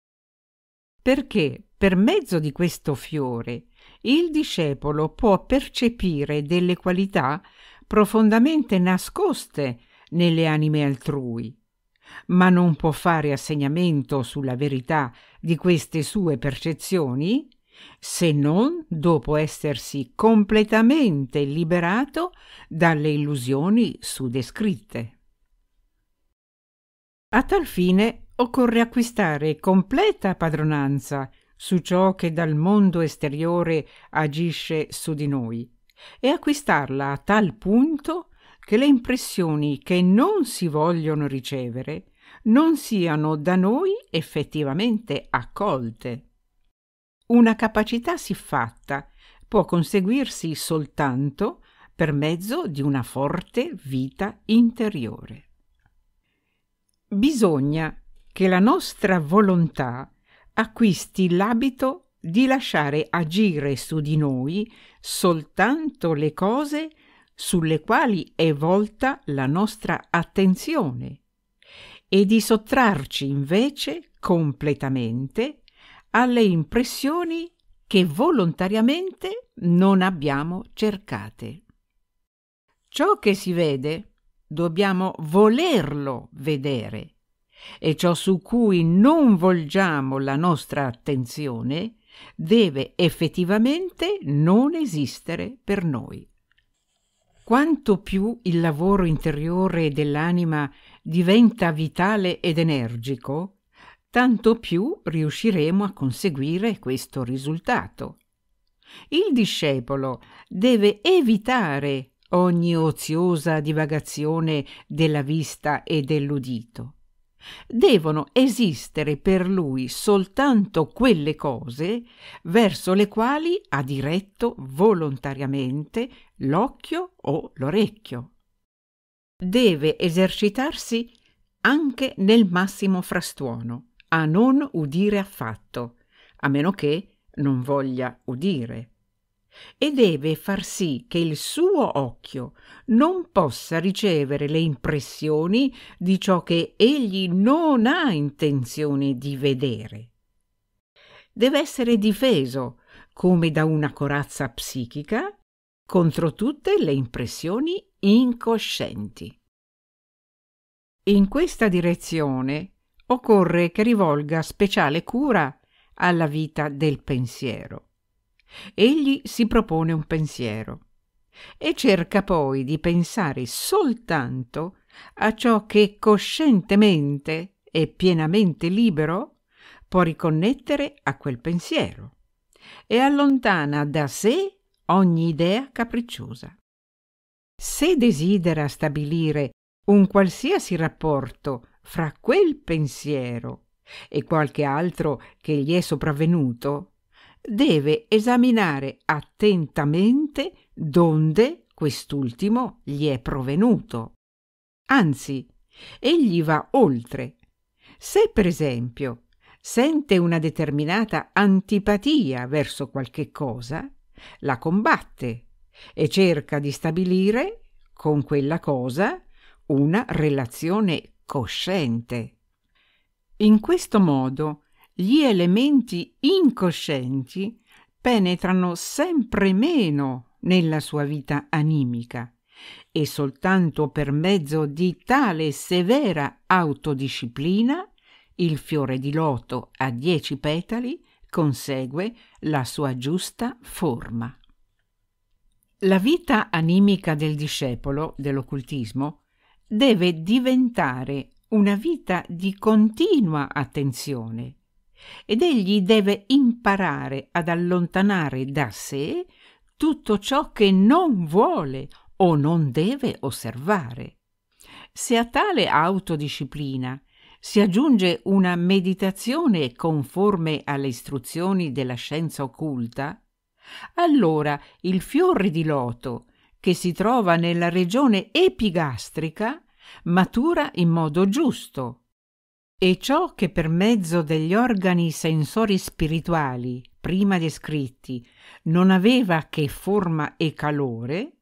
A: Perché per mezzo di questo fiore il discepolo può percepire delle qualità profondamente nascoste nelle anime altrui, ma non può fare assegnamento sulla verità di queste sue percezioni se non dopo essersi completamente liberato dalle illusioni sudescritte. A tal fine occorre acquistare completa padronanza su ciò che dal mondo esteriore agisce su di noi e acquistarla a tal punto che le impressioni che non si vogliono ricevere non siano da noi effettivamente accolte. Una capacità siffatta può conseguirsi soltanto per mezzo di una forte vita interiore. Bisogna che la nostra volontà acquisti l'abito di lasciare agire su di noi soltanto le cose sulle quali è volta la nostra attenzione e di sottrarci invece completamente alle impressioni che volontariamente non abbiamo cercate. Ciò che si vede dobbiamo volerlo vedere e ciò su cui non volgiamo la nostra attenzione deve effettivamente non esistere per noi. Quanto più il lavoro interiore dell'anima diventa vitale ed energico, tanto più riusciremo a conseguire questo risultato. Il discepolo deve evitare ogni oziosa divagazione della vista e dell'udito. Devono esistere per lui soltanto quelle cose verso le quali ha diretto volontariamente l'occhio o l'orecchio. Deve esercitarsi anche nel massimo frastuono, a non udire affatto, a meno che non voglia udire. E deve far sì che il suo occhio non possa ricevere le impressioni di ciò che egli non ha intenzione di vedere. Deve essere difeso come da una corazza psichica contro tutte le impressioni incoscienti. In questa direzione occorre che rivolga speciale cura alla vita del pensiero. Egli si propone un pensiero e cerca poi di pensare soltanto a ciò che coscientemente e pienamente libero può riconnettere a quel pensiero e allontana da sé ogni idea capricciosa. Se desidera stabilire un qualsiasi rapporto fra quel pensiero e qualche altro che gli è sopravvenuto, deve esaminare attentamente donde quest'ultimo gli è provenuto. Anzi, egli va oltre. Se, per esempio, sente una determinata antipatia verso qualche cosa, la combatte e cerca di stabilire con quella cosa una relazione cosciente. In questo modo gli elementi incoscienti penetrano sempre meno nella sua vita animica e soltanto per mezzo di tale severa autodisciplina il fiore di loto a dieci petali consegue la sua giusta forma. La vita animica del discepolo dell'occultismo deve diventare una vita di continua attenzione ed egli deve imparare ad allontanare da sé tutto ciò che non vuole o non deve osservare. Se a tale autodisciplina si aggiunge una meditazione conforme alle istruzioni della scienza occulta, allora il fiore di loto che si trova nella regione epigastrica matura in modo giusto e ciò che per mezzo degli organi sensori spirituali prima descritti non aveva che forma e calore,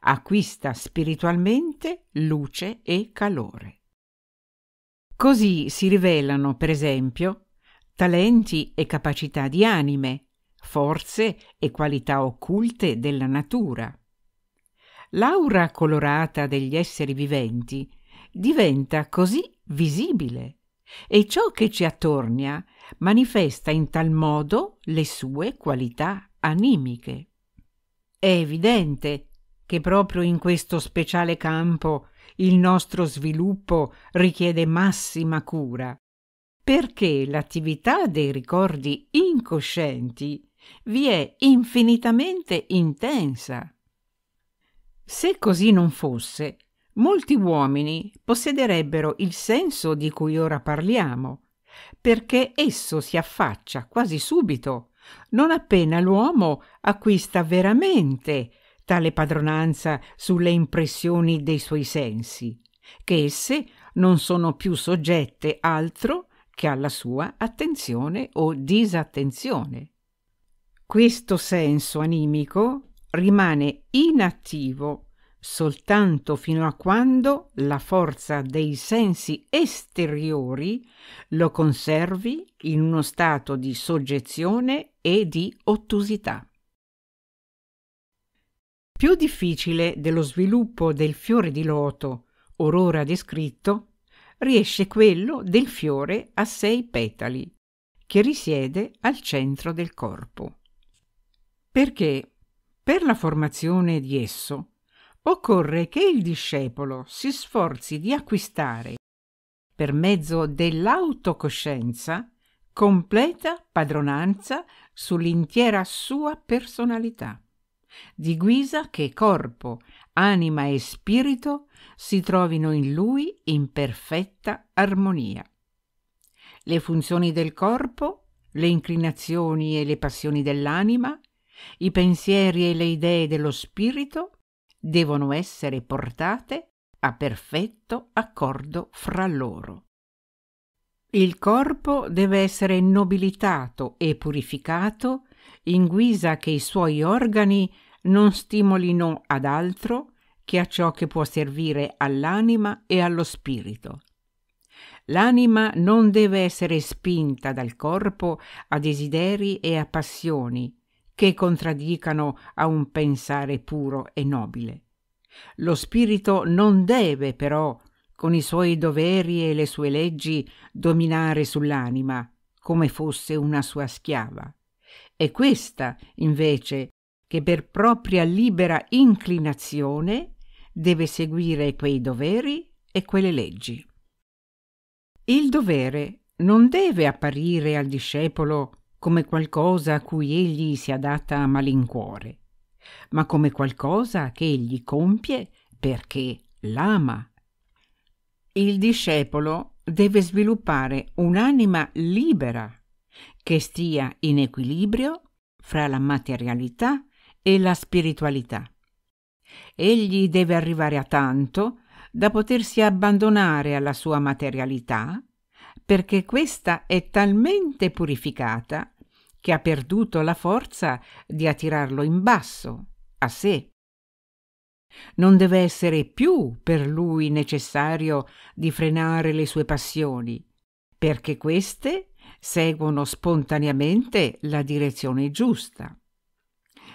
A: acquista spiritualmente luce e calore. Così si rivelano, per esempio, talenti e capacità di anime, forze e qualità occulte della natura, l'aura colorata degli esseri viventi diventa così visibile e ciò che ci attornia manifesta in tal modo le sue qualità animiche. È evidente che proprio in questo speciale campo il nostro sviluppo richiede massima cura, perché l'attività dei ricordi incoscienti vi è infinitamente intensa se così non fosse, molti uomini possederebbero il senso di cui ora parliamo, perché esso si affaccia quasi subito, non appena l'uomo acquista veramente tale padronanza sulle impressioni dei suoi sensi, che esse non sono più soggette altro che alla sua attenzione o disattenzione. Questo senso animico rimane inattivo soltanto fino a quando la forza dei sensi esteriori lo conservi in uno stato di soggezione e di ottusità. Più difficile dello sviluppo del fiore di loto, or ora descritto, riesce quello del fiore a sei petali, che risiede al centro del corpo. Perché per la formazione di esso occorre che il discepolo si sforzi di acquistare, per mezzo dell'autocoscienza, completa padronanza sull'intera sua personalità, di guisa che corpo, anima e spirito si trovino in lui in perfetta armonia. Le funzioni del corpo, le inclinazioni e le passioni dell'anima, i pensieri e le idee dello spirito devono essere portate a perfetto accordo fra loro. Il corpo deve essere nobilitato e purificato in guisa che i suoi organi non stimolino ad altro che a ciò che può servire all'anima e allo spirito. L'anima non deve essere spinta dal corpo a desideri e a passioni, che contraddicano a un pensare puro e nobile. Lo spirito non deve però, con i suoi doveri e le sue leggi, dominare sull'anima come fosse una sua schiava. È questa, invece, che per propria libera inclinazione deve seguire quei doveri e quelle leggi. Il dovere non deve apparire al discepolo come qualcosa a cui egli si adatta a malincuore, ma come qualcosa che egli compie perché l'ama. Il discepolo deve sviluppare un'anima libera che stia in equilibrio fra la materialità e la spiritualità. Egli deve arrivare a tanto da potersi abbandonare alla sua materialità, perché questa è talmente purificata che ha perduto la forza di attirarlo in basso, a sé. Non deve essere più per lui necessario di frenare le sue passioni, perché queste seguono spontaneamente la direzione giusta.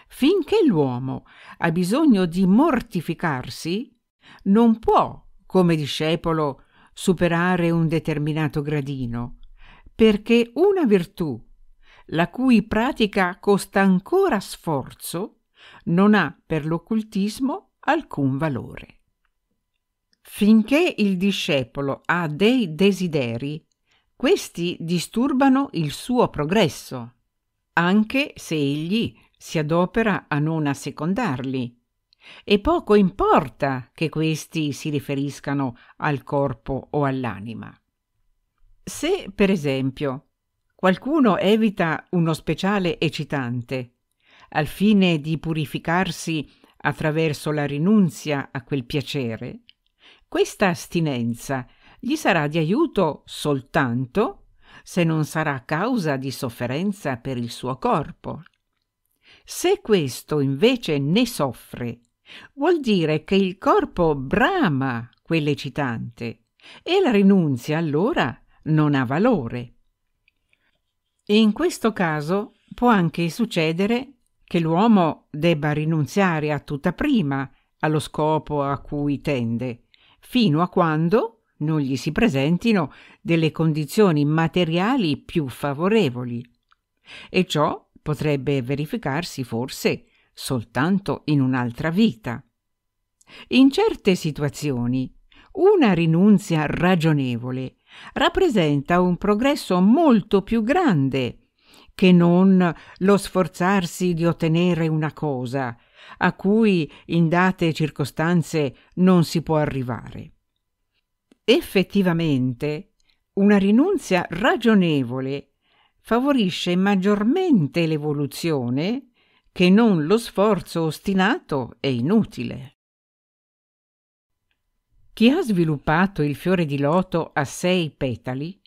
A: Finché l'uomo ha bisogno di mortificarsi, non può, come discepolo, superare un determinato gradino, perché una virtù la cui pratica costa ancora sforzo, non ha per l'occultismo alcun valore. Finché il discepolo ha dei desideri, questi disturbano il suo progresso, anche se egli si adopera a non assecondarli. E poco importa che questi si riferiscano al corpo o all'anima. Se, per esempio, Qualcuno evita uno speciale eccitante, al fine di purificarsi attraverso la rinunzia a quel piacere, questa astinenza gli sarà di aiuto soltanto se non sarà causa di sofferenza per il suo corpo. Se questo invece ne soffre, vuol dire che il corpo brama quell'eccitante e la rinunzia allora non ha valore. E in questo caso può anche succedere che l'uomo debba rinunziare a tutta prima allo scopo a cui tende, fino a quando non gli si presentino delle condizioni materiali più favorevoli. E ciò potrebbe verificarsi forse soltanto in un'altra vita. In certe situazioni una rinunzia ragionevole rappresenta un progresso molto più grande che non lo sforzarsi di ottenere una cosa a cui in date circostanze non si può arrivare. Effettivamente, una rinunzia ragionevole favorisce maggiormente l'evoluzione che non lo sforzo ostinato e inutile. Chi ha sviluppato il fiore di loto a sei petali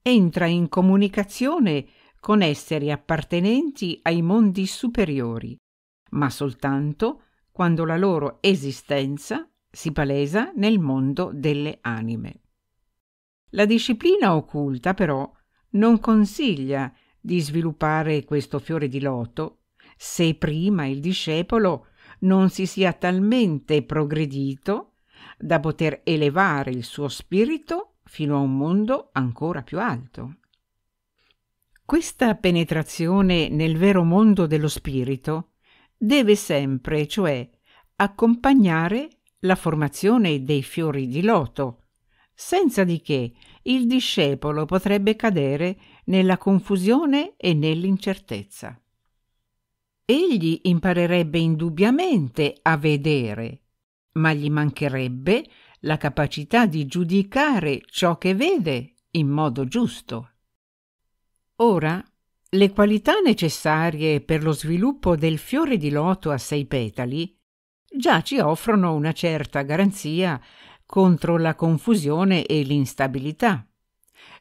A: entra in comunicazione con esseri appartenenti ai mondi superiori, ma soltanto quando la loro esistenza si palesa nel mondo delle anime. La disciplina occulta, però, non consiglia di sviluppare questo fiore di loto se prima il discepolo non si sia talmente progredito da poter elevare il suo spirito fino a un mondo ancora più alto. Questa penetrazione nel vero mondo dello spirito deve sempre, cioè, accompagnare la formazione dei fiori di loto, senza di che il discepolo potrebbe cadere nella confusione e nell'incertezza. Egli imparerebbe indubbiamente a vedere ma gli mancherebbe la capacità di giudicare ciò che vede in modo giusto. Ora, le qualità necessarie per lo sviluppo del fiore di loto a sei petali già ci offrono una certa garanzia contro la confusione e l'instabilità,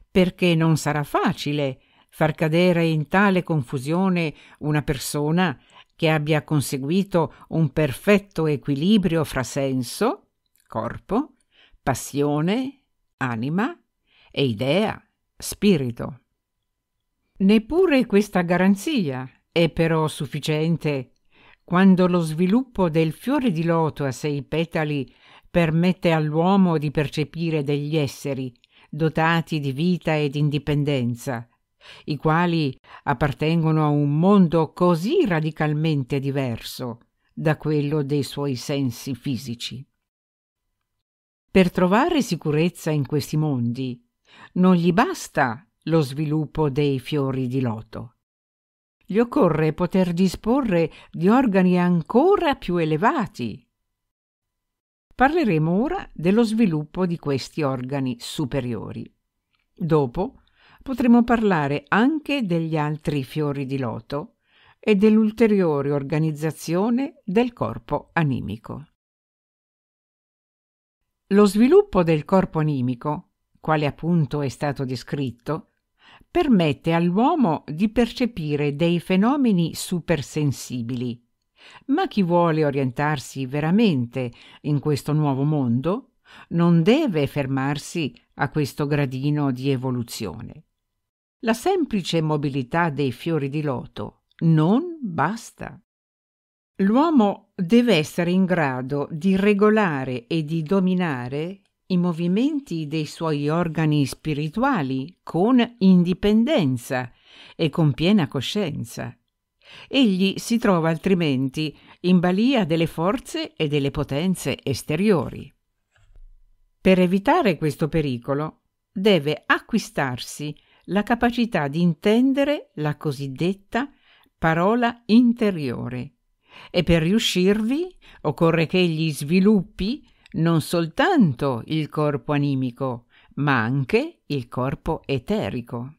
A: perché non sarà facile far cadere in tale confusione una persona che abbia conseguito un perfetto equilibrio fra senso, corpo, passione, anima e idea, spirito. Neppure questa garanzia è però sufficiente quando lo sviluppo del fiore di loto a sei petali permette all'uomo di percepire degli esseri dotati di vita ed indipendenza, i quali appartengono a un mondo così radicalmente diverso da quello dei suoi sensi fisici. Per trovare sicurezza in questi mondi non gli basta lo sviluppo dei fiori di loto. Gli occorre poter disporre di organi ancora più elevati. Parleremo ora dello sviluppo di questi organi superiori. Dopo potremmo parlare anche degli altri fiori di loto e dell'ulteriore organizzazione del corpo animico. Lo sviluppo del corpo animico, quale appunto è stato descritto, permette all'uomo di percepire dei fenomeni supersensibili. Ma chi vuole orientarsi veramente in questo nuovo mondo non deve fermarsi a questo gradino di evoluzione. La semplice mobilità dei fiori di loto non basta. L'uomo deve essere in grado di regolare e di dominare i movimenti dei suoi organi spirituali con indipendenza e con piena coscienza. Egli si trova altrimenti in balia delle forze e delle potenze esteriori. Per evitare questo pericolo deve acquistarsi la capacità di intendere la cosiddetta parola interiore e per riuscirvi occorre che egli sviluppi non soltanto il corpo animico, ma anche il corpo eterico.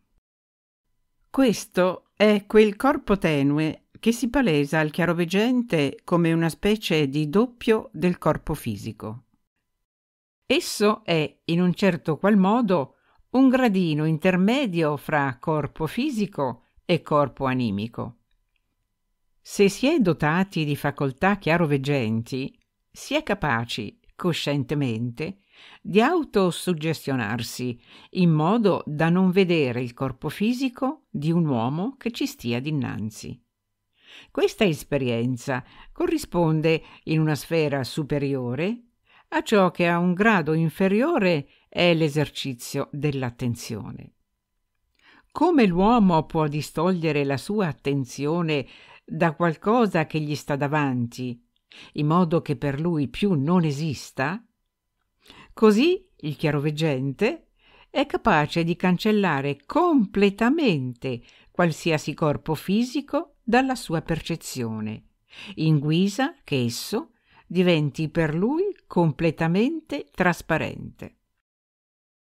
A: Questo è quel corpo tenue che si palesa al chiaroveggente come una specie di doppio del corpo fisico. Esso è, in un certo qual modo, un gradino intermedio fra corpo fisico e corpo animico. Se si è dotati di facoltà chiaroveggenti, si è capaci, coscientemente, di autosuggestionarsi in modo da non vedere il corpo fisico di un uomo che ci stia dinanzi. Questa esperienza corrisponde, in una sfera superiore, a ciò che a un grado inferiore è l'esercizio dell'attenzione. Come l'uomo può distogliere la sua attenzione da qualcosa che gli sta davanti, in modo che per lui più non esista? Così il chiaroveggente è capace di cancellare completamente qualsiasi corpo fisico dalla sua percezione, in guisa che esso diventi per lui completamente trasparente.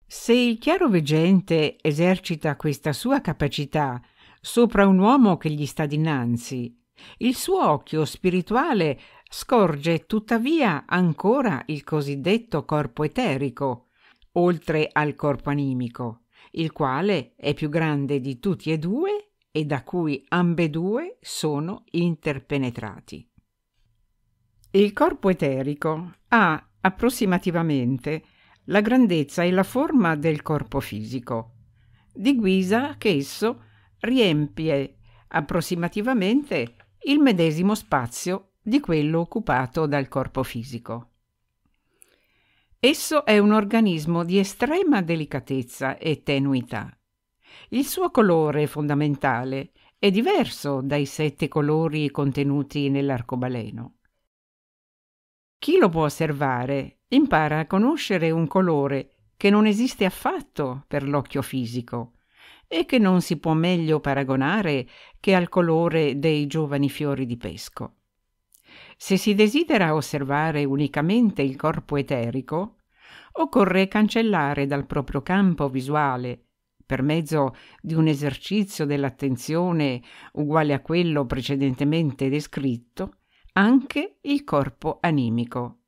A: Se il chiaro veggente esercita questa sua capacità sopra un uomo che gli sta dinanzi, il suo occhio spirituale scorge tuttavia ancora il cosiddetto corpo eterico, oltre al corpo animico, il quale è più grande di tutti e due e da cui ambedue sono interpenetrati. Il corpo eterico ha approssimativamente la grandezza e la forma del corpo fisico, di guisa che esso riempie approssimativamente il medesimo spazio di quello occupato dal corpo fisico. Esso è un organismo di estrema delicatezza e tenuità. Il suo colore fondamentale è diverso dai sette colori contenuti nell'arcobaleno. Chi lo può osservare impara a conoscere un colore che non esiste affatto per l'occhio fisico e che non si può meglio paragonare che al colore dei giovani fiori di pesco. Se si desidera osservare unicamente il corpo eterico, occorre cancellare dal proprio campo visuale, per mezzo di un esercizio dell'attenzione uguale a quello precedentemente descritto, anche il corpo animico,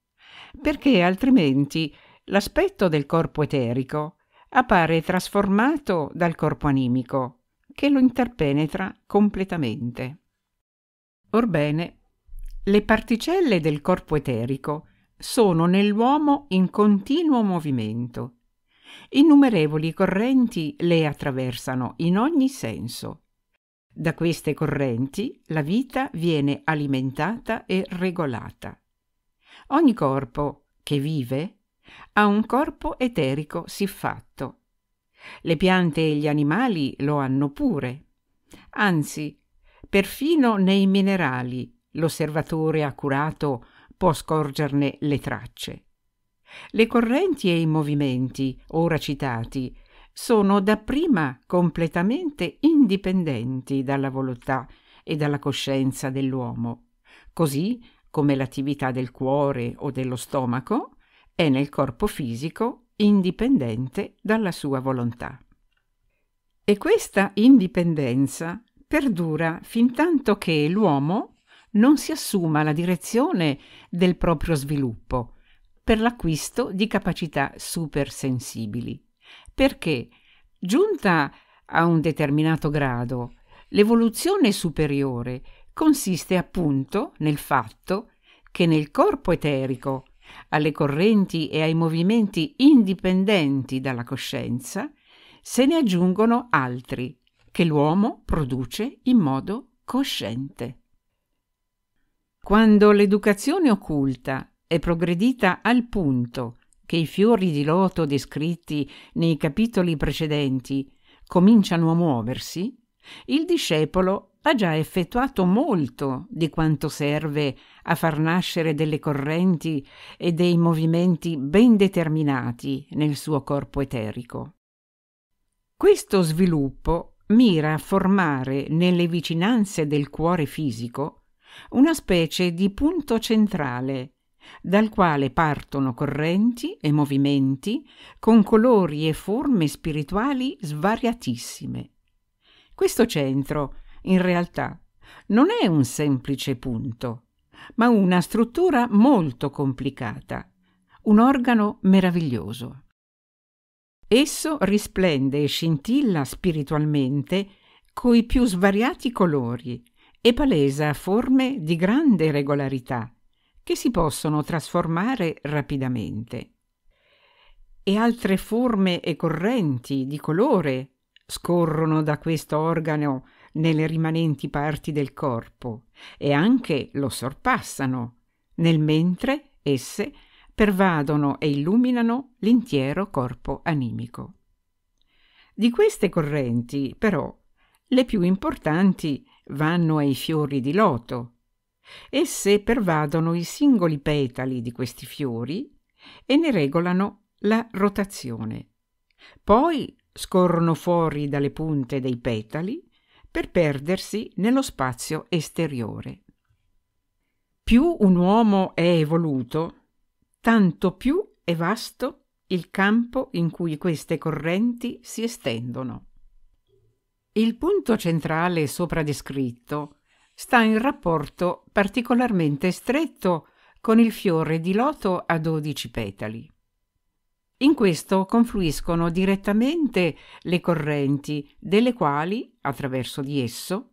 A: perché altrimenti l'aspetto del corpo eterico appare trasformato dal corpo animico, che lo interpenetra completamente. Orbene, le particelle del corpo eterico sono nell'uomo in continuo movimento. Innumerevoli correnti le attraversano in ogni senso da queste correnti la vita viene alimentata e regolata. Ogni corpo che vive ha un corpo eterico siffatto. Le piante e gli animali lo hanno pure. Anzi, perfino nei minerali l'osservatore accurato può scorgerne le tracce. Le correnti e i movimenti, ora citati, sono dapprima completamente indipendenti dalla volontà e dalla coscienza dell'uomo, così come l'attività del cuore o dello stomaco è nel corpo fisico indipendente dalla sua volontà. E questa indipendenza perdura fin tanto che l'uomo non si assuma la direzione del proprio sviluppo per l'acquisto di capacità supersensibili perché, giunta a un determinato grado, l'evoluzione superiore consiste appunto nel fatto che nel corpo eterico, alle correnti e ai movimenti indipendenti dalla coscienza, se ne aggiungono altri che l'uomo produce in modo cosciente. Quando l'educazione occulta è progredita al punto che i fiori di loto descritti nei capitoli precedenti cominciano a muoversi, il discepolo ha già effettuato molto di quanto serve a far nascere delle correnti e dei movimenti ben determinati nel suo corpo eterico. Questo sviluppo mira a formare nelle vicinanze del cuore fisico una specie di punto centrale dal quale partono correnti e movimenti con colori e forme spirituali svariatissime. Questo centro, in realtà, non è un semplice punto, ma una struttura molto complicata, un organo meraviglioso. Esso risplende e scintilla spiritualmente coi più svariati colori e palesa forme di grande regolarità che si possono trasformare rapidamente, e altre forme e correnti di colore scorrono da questo organo nelle rimanenti parti del corpo e anche lo sorpassano, nel mentre esse pervadono e illuminano l'intero corpo animico. Di queste correnti, però, le più importanti vanno ai fiori di loto, Esse pervadono i singoli petali di questi fiori e ne regolano la rotazione. Poi scorrono fuori dalle punte dei petali per perdersi nello spazio esteriore. Più un uomo è evoluto, tanto più è vasto il campo in cui queste correnti si estendono. Il punto centrale sopra descritto sta in rapporto particolarmente stretto con il fiore di loto a 12 petali. In questo confluiscono direttamente le correnti, delle quali, attraverso di esso,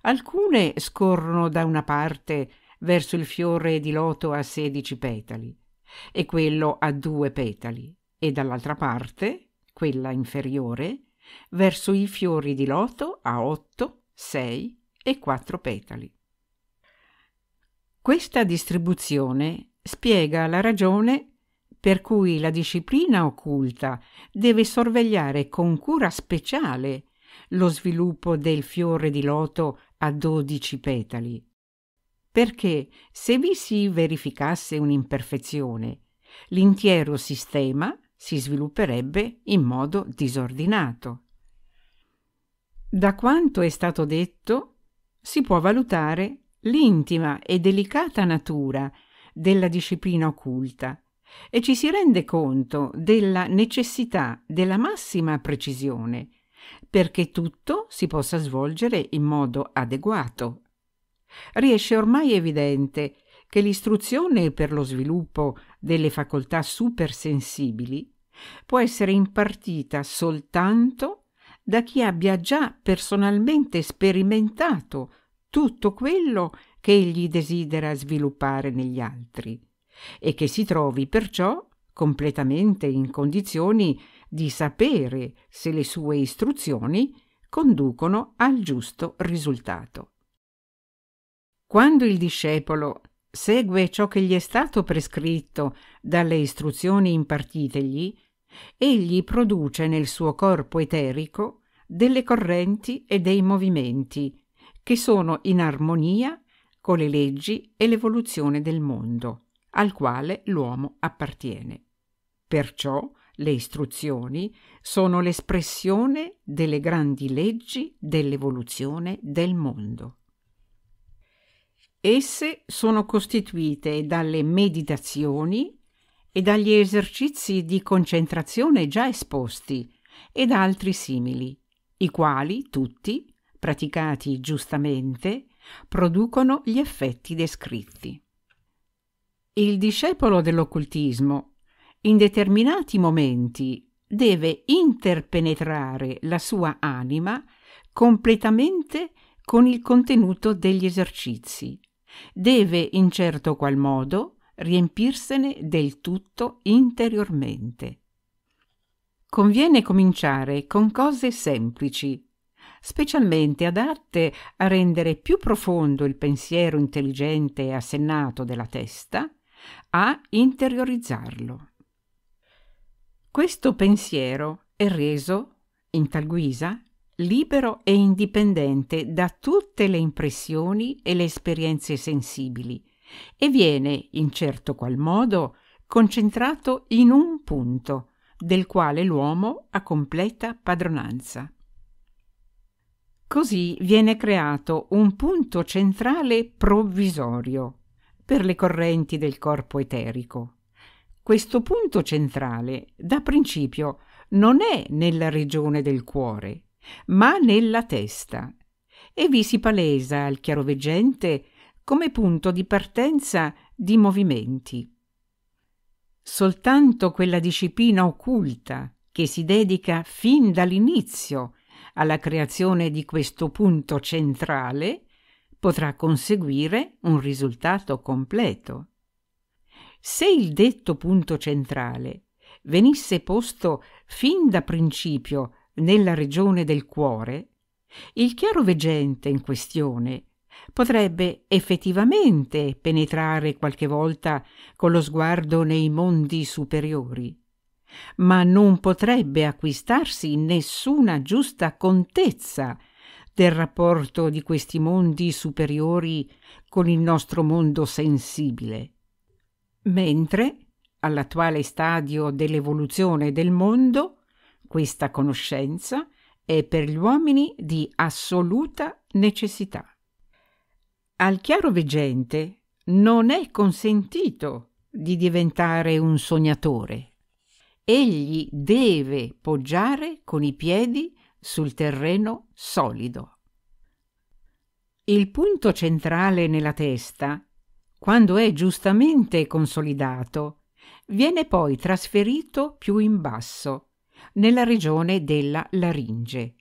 A: alcune scorrono da una parte verso il fiore di loto a 16 petali e quello a due petali, e dall'altra parte, quella inferiore, verso i fiori di loto a 8, 6 e quattro petali. Questa distribuzione spiega la ragione per cui la disciplina occulta deve sorvegliare con cura speciale lo sviluppo del fiore di loto a dodici petali. Perché se vi si verificasse un'imperfezione, l'intero sistema si svilupperebbe in modo disordinato. Da quanto è stato detto, si può valutare l'intima e delicata natura della disciplina occulta e ci si rende conto della necessità della massima precisione perché tutto si possa svolgere in modo adeguato. Riesce ormai evidente che l'istruzione per lo sviluppo delle facoltà supersensibili può essere impartita soltanto da chi abbia già personalmente sperimentato tutto quello che egli desidera sviluppare negli altri e che si trovi perciò completamente in condizioni di sapere se le sue istruzioni conducono al giusto risultato. Quando il discepolo segue ciò che gli è stato prescritto dalle istruzioni impartitegli, egli produce nel suo corpo eterico delle correnti e dei movimenti che sono in armonia con le leggi e l'evoluzione del mondo al quale l'uomo appartiene. Perciò le istruzioni sono l'espressione delle grandi leggi dell'evoluzione del mondo. Esse sono costituite dalle meditazioni e dagli esercizi di concentrazione già esposti ed altri simili, i quali tutti, praticati giustamente, producono gli effetti descritti. Il discepolo dell'occultismo, in determinati momenti, deve interpenetrare la sua anima completamente con il contenuto degli esercizi. Deve in certo qual modo riempirsene del tutto interiormente. Conviene cominciare con cose semplici, specialmente adatte a rendere più profondo il pensiero intelligente e assennato della testa, a interiorizzarlo. Questo pensiero è reso, in tal guisa, libero e indipendente da tutte le impressioni e le esperienze sensibili, e viene, in certo qual modo, concentrato in un punto, del quale l'uomo ha completa padronanza. Così viene creato un punto centrale provvisorio per le correnti del corpo eterico. Questo punto centrale, da principio, non è nella regione del cuore, ma nella testa, e vi si palesa al chiaroveggente come punto di partenza di movimenti. Soltanto quella disciplina occulta che si dedica fin dall'inizio alla creazione di questo punto centrale potrà conseguire un risultato completo. Se il detto punto centrale venisse posto fin da principio nella regione del cuore, il chiaro veggente in questione potrebbe effettivamente penetrare qualche volta con lo sguardo nei mondi superiori, ma non potrebbe acquistarsi nessuna giusta contezza del rapporto di questi mondi superiori con il nostro mondo sensibile. Mentre, all'attuale stadio dell'evoluzione del mondo, questa conoscenza è per gli uomini di assoluta necessità. Al veggente non è consentito di diventare un sognatore. Egli deve poggiare con i piedi sul terreno solido. Il punto centrale nella testa, quando è giustamente consolidato, viene poi trasferito più in basso, nella regione della laringe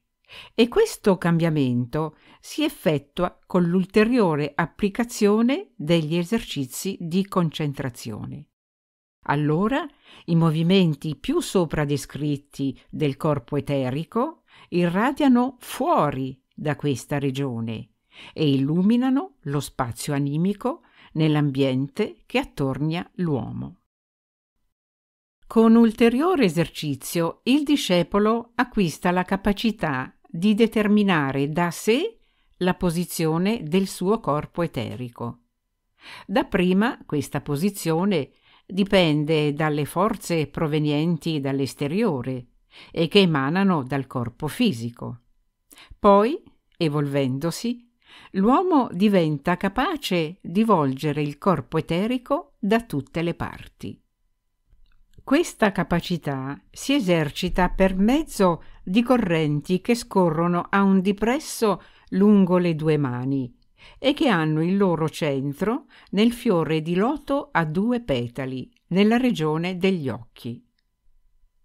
A: e questo cambiamento si effettua con l'ulteriore applicazione degli esercizi di concentrazione. Allora i movimenti più sopra descritti del corpo eterico irradiano fuori da questa regione e illuminano lo spazio animico nell'ambiente che attornia l'uomo. Con ulteriore esercizio il discepolo acquista la capacità di determinare da sé la posizione del suo corpo eterico. Dapprima questa posizione dipende dalle forze provenienti dall'esteriore e che emanano dal corpo fisico. Poi, evolvendosi, l'uomo diventa capace di volgere il corpo eterico da tutte le parti. Questa capacità si esercita per mezzo di correnti che scorrono a un dipresso lungo le due mani e che hanno il loro centro nel fiore di loto a due petali, nella regione degli occhi.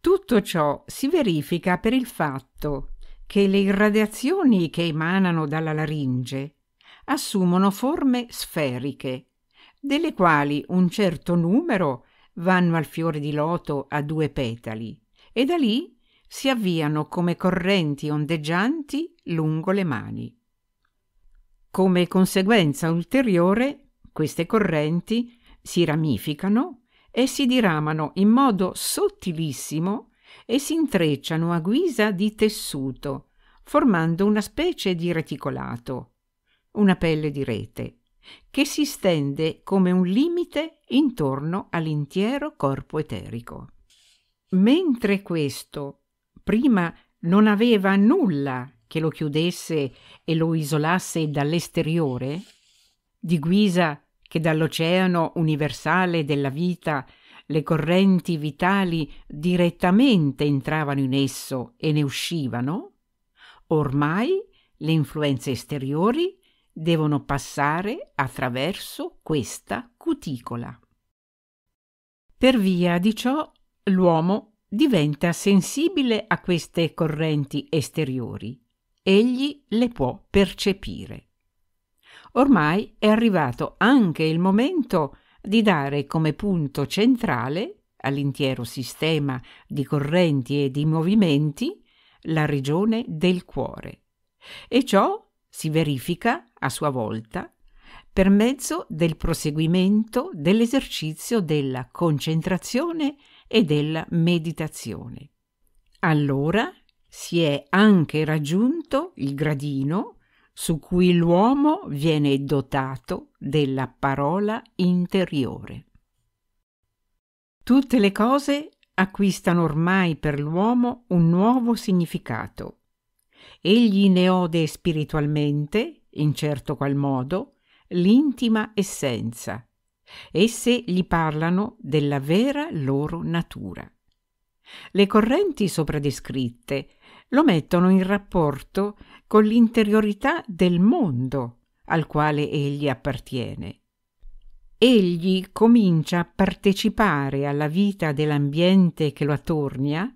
A: Tutto ciò si verifica per il fatto che le irradiazioni che emanano dalla laringe assumono forme sferiche, delle quali un certo numero vanno al fiore di loto a due petali e da lì si avviano come correnti ondeggianti lungo le mani. Come conseguenza ulteriore, queste correnti si ramificano e si diramano in modo sottilissimo e si intrecciano a guisa di tessuto, formando una specie di reticolato, una pelle di rete, che si stende come un limite intorno all'intero corpo eterico. Mentre questo prima non aveva nulla che lo chiudesse e lo isolasse dall'esteriore, di guisa che dall'oceano universale della vita le correnti vitali direttamente entravano in esso e ne uscivano, ormai le influenze esteriori devono passare attraverso questa cuticola. Per via di ciò l'uomo diventa sensibile a queste correnti esteriori. Egli le può percepire. Ormai è arrivato anche il momento di dare come punto centrale all'intero sistema di correnti e di movimenti la regione del cuore. E ciò si verifica a sua volta per mezzo del proseguimento dell'esercizio della concentrazione e della meditazione. Allora si è anche raggiunto il gradino su cui l'uomo viene dotato della parola interiore. Tutte le cose acquistano ormai per l'uomo un nuovo significato. Egli ne ode spiritualmente, in certo qual modo, l'intima essenza, Esse gli parlano della vera loro natura. Le correnti sopra descritte lo mettono in rapporto con l'interiorità del mondo al quale egli appartiene. Egli comincia a partecipare alla vita dell'ambiente che lo attornia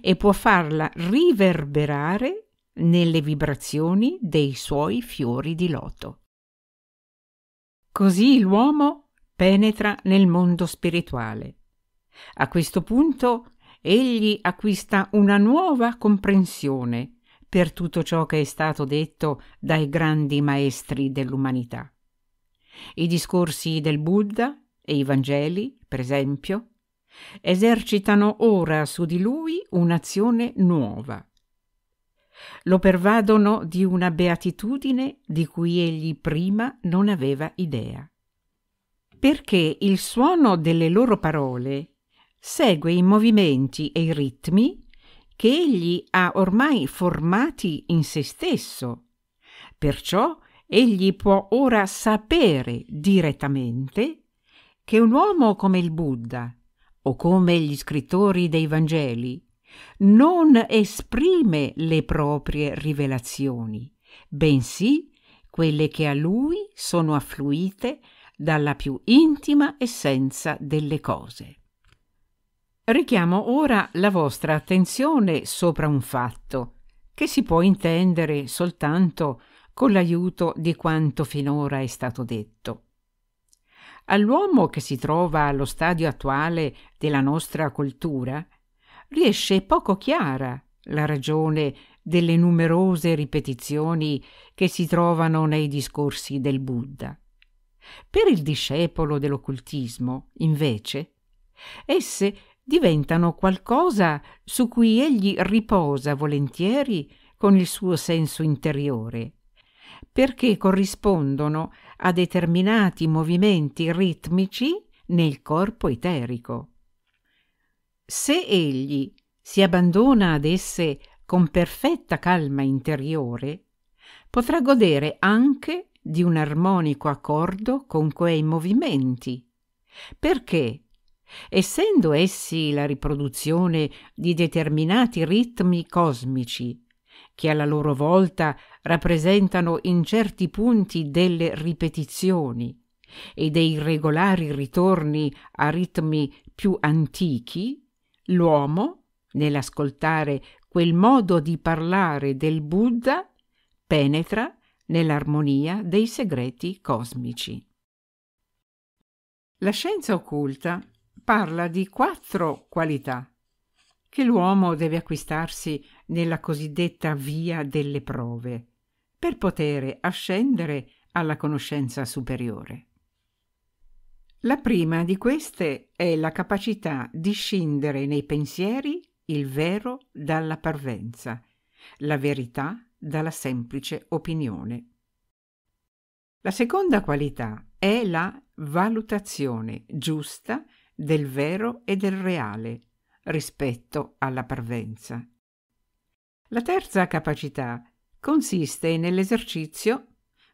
A: e può farla riverberare nelle vibrazioni dei suoi fiori di loto. Così l'uomo penetra nel mondo spirituale. A questo punto egli acquista una nuova comprensione per tutto ciò che è stato detto dai grandi maestri dell'umanità. I discorsi del Buddha e i Vangeli, per esempio, esercitano ora su di lui un'azione nuova. Lo pervadono di una beatitudine di cui egli prima non aveva idea perché il suono delle loro parole segue i movimenti e i ritmi che egli ha ormai formati in se stesso. Perciò egli può ora sapere direttamente che un uomo come il Buddha o come gli scrittori dei Vangeli non esprime le proprie rivelazioni, bensì quelle che a lui sono affluite dalla più intima essenza delle cose. Richiamo ora la vostra attenzione sopra un fatto che si può intendere soltanto con l'aiuto di quanto finora è stato detto. All'uomo che si trova allo stadio attuale della nostra cultura riesce poco chiara la ragione delle numerose ripetizioni che si trovano nei discorsi del Buddha. Per il discepolo dell'occultismo, invece, esse diventano qualcosa su cui egli riposa volentieri con il suo senso interiore, perché corrispondono a determinati movimenti ritmici nel corpo eterico. Se egli si abbandona ad esse con perfetta calma interiore, potrà godere anche di un armonico accordo con quei movimenti, perché, essendo essi la riproduzione di determinati ritmi cosmici, che alla loro volta rappresentano in certi punti delle ripetizioni e dei regolari ritorni a ritmi più antichi, l'uomo, nell'ascoltare quel modo di parlare del Buddha, penetra nell'armonia dei segreti cosmici. La scienza occulta parla di quattro qualità che l'uomo deve acquistarsi nella cosiddetta via delle prove per poter ascendere alla conoscenza superiore. La prima di queste è la capacità di scindere nei pensieri il vero dalla parvenza la verità dalla semplice opinione. La seconda qualità è la valutazione giusta del vero e del reale rispetto alla parvenza. La terza capacità consiste nell'esercizio,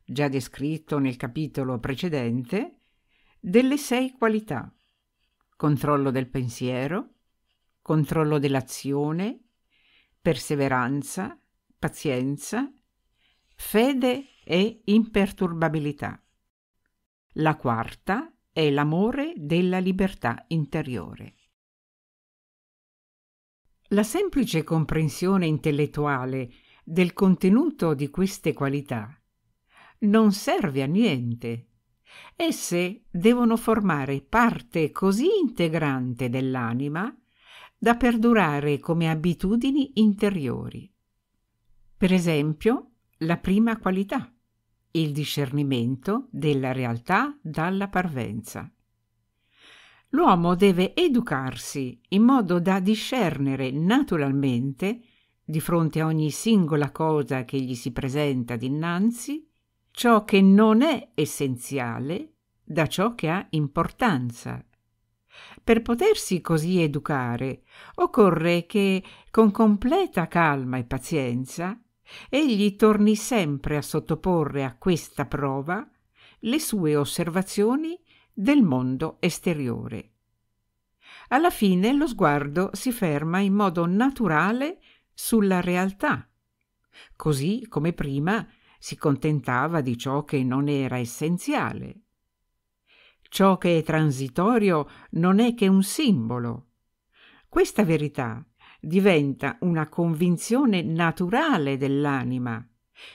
A: già descritto nel capitolo precedente, delle sei qualità controllo del pensiero, controllo dell'azione, perseveranza, pazienza, fede e imperturbabilità. La quarta è l'amore della libertà interiore. La semplice comprensione intellettuale del contenuto di queste qualità non serve a niente. Esse devono formare parte così integrante dell'anima da perdurare come abitudini interiori. Per esempio, la prima qualità, il discernimento della realtà dalla parvenza. L'uomo deve educarsi in modo da discernere naturalmente, di fronte a ogni singola cosa che gli si presenta dinanzi, ciò che non è essenziale da ciò che ha importanza per potersi così educare, occorre che, con completa calma e pazienza, egli torni sempre a sottoporre a questa prova le sue osservazioni del mondo esteriore. Alla fine lo sguardo si ferma in modo naturale sulla realtà, così come prima si contentava di ciò che non era essenziale. Ciò che è transitorio non è che un simbolo. Questa verità diventa una convinzione naturale dell'anima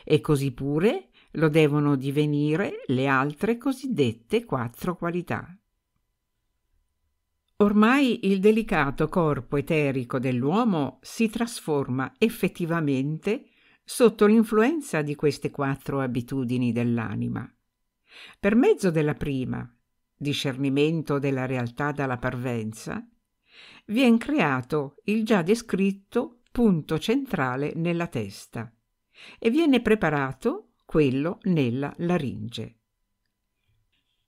A: e così pure lo devono divenire le altre cosiddette quattro qualità. Ormai il delicato corpo eterico dell'uomo si trasforma effettivamente sotto l'influenza di queste quattro abitudini dell'anima. Per mezzo della prima discernimento della realtà dalla parvenza, viene creato il già descritto punto centrale nella testa e viene preparato quello nella laringe.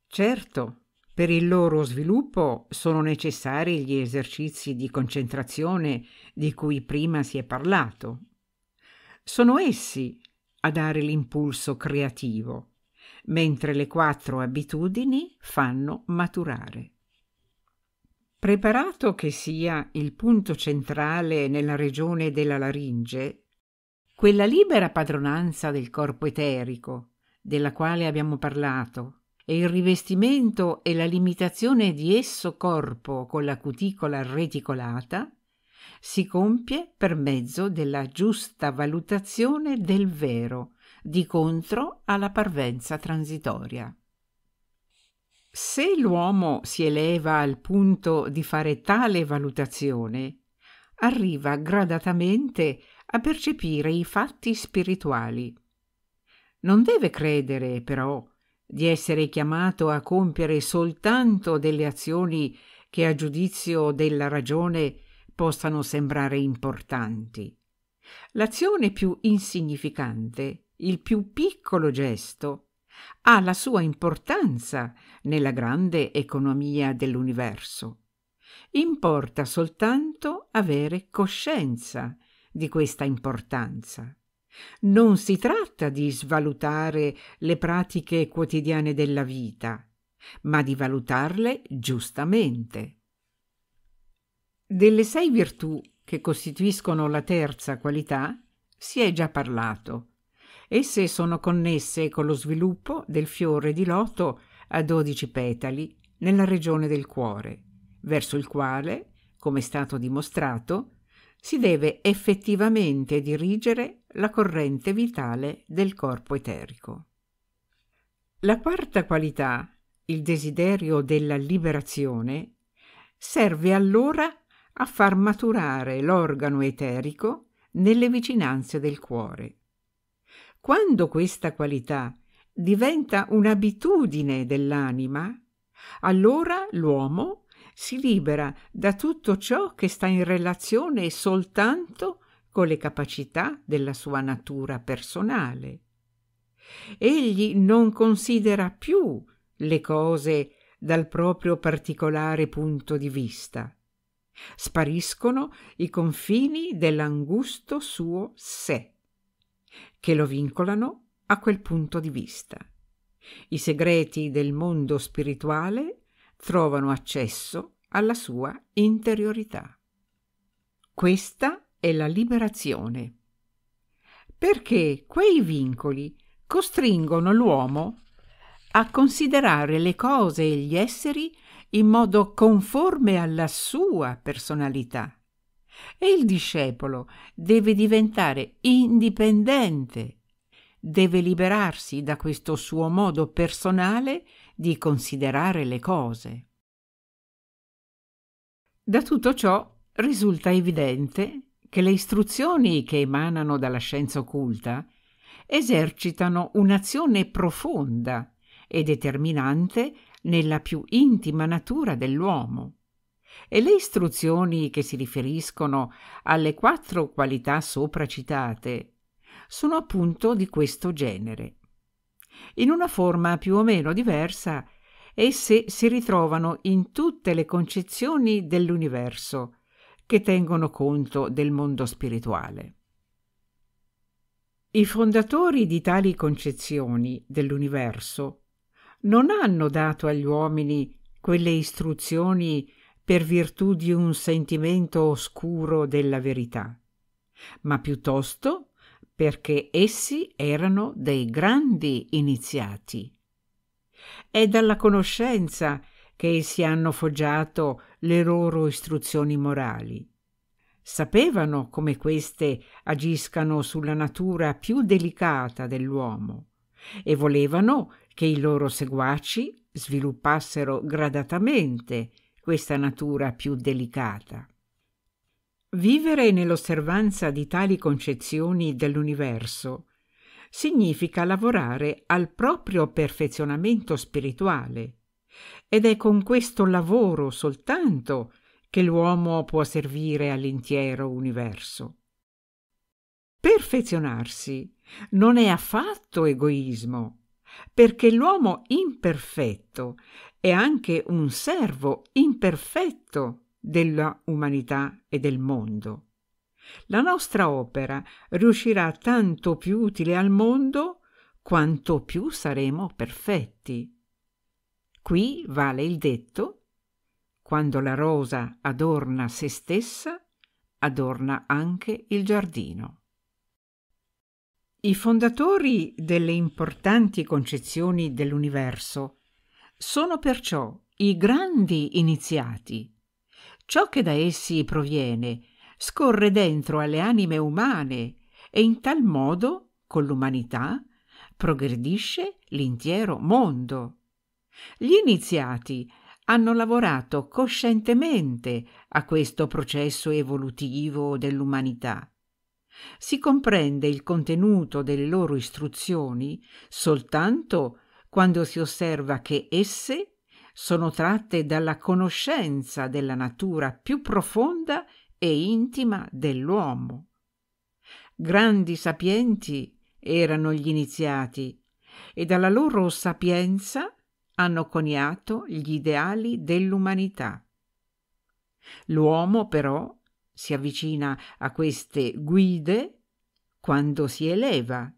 A: Certo, per il loro sviluppo sono necessari gli esercizi di concentrazione di cui prima si è parlato. Sono essi a dare l'impulso creativo mentre le quattro abitudini fanno maturare. Preparato che sia il punto centrale nella regione della laringe, quella libera padronanza del corpo eterico, della quale abbiamo parlato, e il rivestimento e la limitazione di esso corpo con la cuticola reticolata, si compie per mezzo della giusta valutazione del vero, di contro alla parvenza transitoria. Se l'uomo si eleva al punto di fare tale valutazione, arriva gradatamente a percepire i fatti spirituali. Non deve credere, però, di essere chiamato a compiere soltanto delle azioni che a giudizio della ragione possano sembrare importanti. L'azione più insignificante il più piccolo gesto ha la sua importanza nella grande economia dell'universo. Importa soltanto avere coscienza di questa importanza. Non si tratta di svalutare le pratiche quotidiane della vita, ma di valutarle giustamente. Delle sei virtù che costituiscono la terza qualità si è già parlato Esse sono connesse con lo sviluppo del fiore di loto a 12 petali nella regione del cuore, verso il quale, come è stato dimostrato, si deve effettivamente dirigere la corrente vitale del corpo eterico. La quarta qualità, il desiderio della liberazione, serve allora a far maturare l'organo eterico nelle vicinanze del cuore. Quando questa qualità diventa un'abitudine dell'anima, allora l'uomo si libera da tutto ciò che sta in relazione soltanto con le capacità della sua natura personale. Egli non considera più le cose dal proprio particolare punto di vista. Spariscono i confini dell'angusto suo sé che lo vincolano a quel punto di vista. I segreti del mondo spirituale trovano accesso alla sua interiorità. Questa è la liberazione. Perché quei vincoli costringono l'uomo a considerare le cose e gli esseri in modo conforme alla sua personalità e il discepolo deve diventare indipendente, deve liberarsi da questo suo modo personale di considerare le cose. Da tutto ciò risulta evidente che le istruzioni che emanano dalla scienza occulta esercitano un'azione profonda e determinante nella più intima natura dell'uomo e le istruzioni che si riferiscono alle quattro qualità sopra citate sono appunto di questo genere. In una forma più o meno diversa, esse si ritrovano in tutte le concezioni dell'universo che tengono conto del mondo spirituale. I fondatori di tali concezioni dell'universo non hanno dato agli uomini quelle istruzioni per virtù di un sentimento oscuro della verità, ma piuttosto perché essi erano dei grandi iniziati. È dalla conoscenza che essi hanno foggiato le loro istruzioni morali. Sapevano come queste agiscano sulla natura più delicata dell'uomo e volevano che i loro seguaci sviluppassero gradatamente questa natura più delicata. Vivere nell'osservanza di tali concezioni dell'universo significa lavorare al proprio perfezionamento spirituale ed è con questo lavoro soltanto che l'uomo può servire all'intero universo. Perfezionarsi non è affatto egoismo, perché l'uomo imperfetto è anche un servo imperfetto della umanità e del mondo. La nostra opera riuscirà tanto più utile al mondo quanto più saremo perfetti. Qui vale il detto, quando la rosa adorna se stessa, adorna anche il giardino. I fondatori delle importanti concezioni dell'universo sono perciò i grandi iniziati. Ciò che da essi proviene scorre dentro alle anime umane e in tal modo, con l'umanità, progredisce l'intero mondo. Gli iniziati hanno lavorato coscientemente a questo processo evolutivo dell'umanità. Si comprende il contenuto delle loro istruzioni soltanto quando si osserva che esse sono tratte dalla conoscenza della natura più profonda e intima dell'uomo. Grandi sapienti erano gli iniziati e dalla loro sapienza hanno coniato gli ideali dell'umanità. L'uomo però si avvicina a queste guide quando si eleva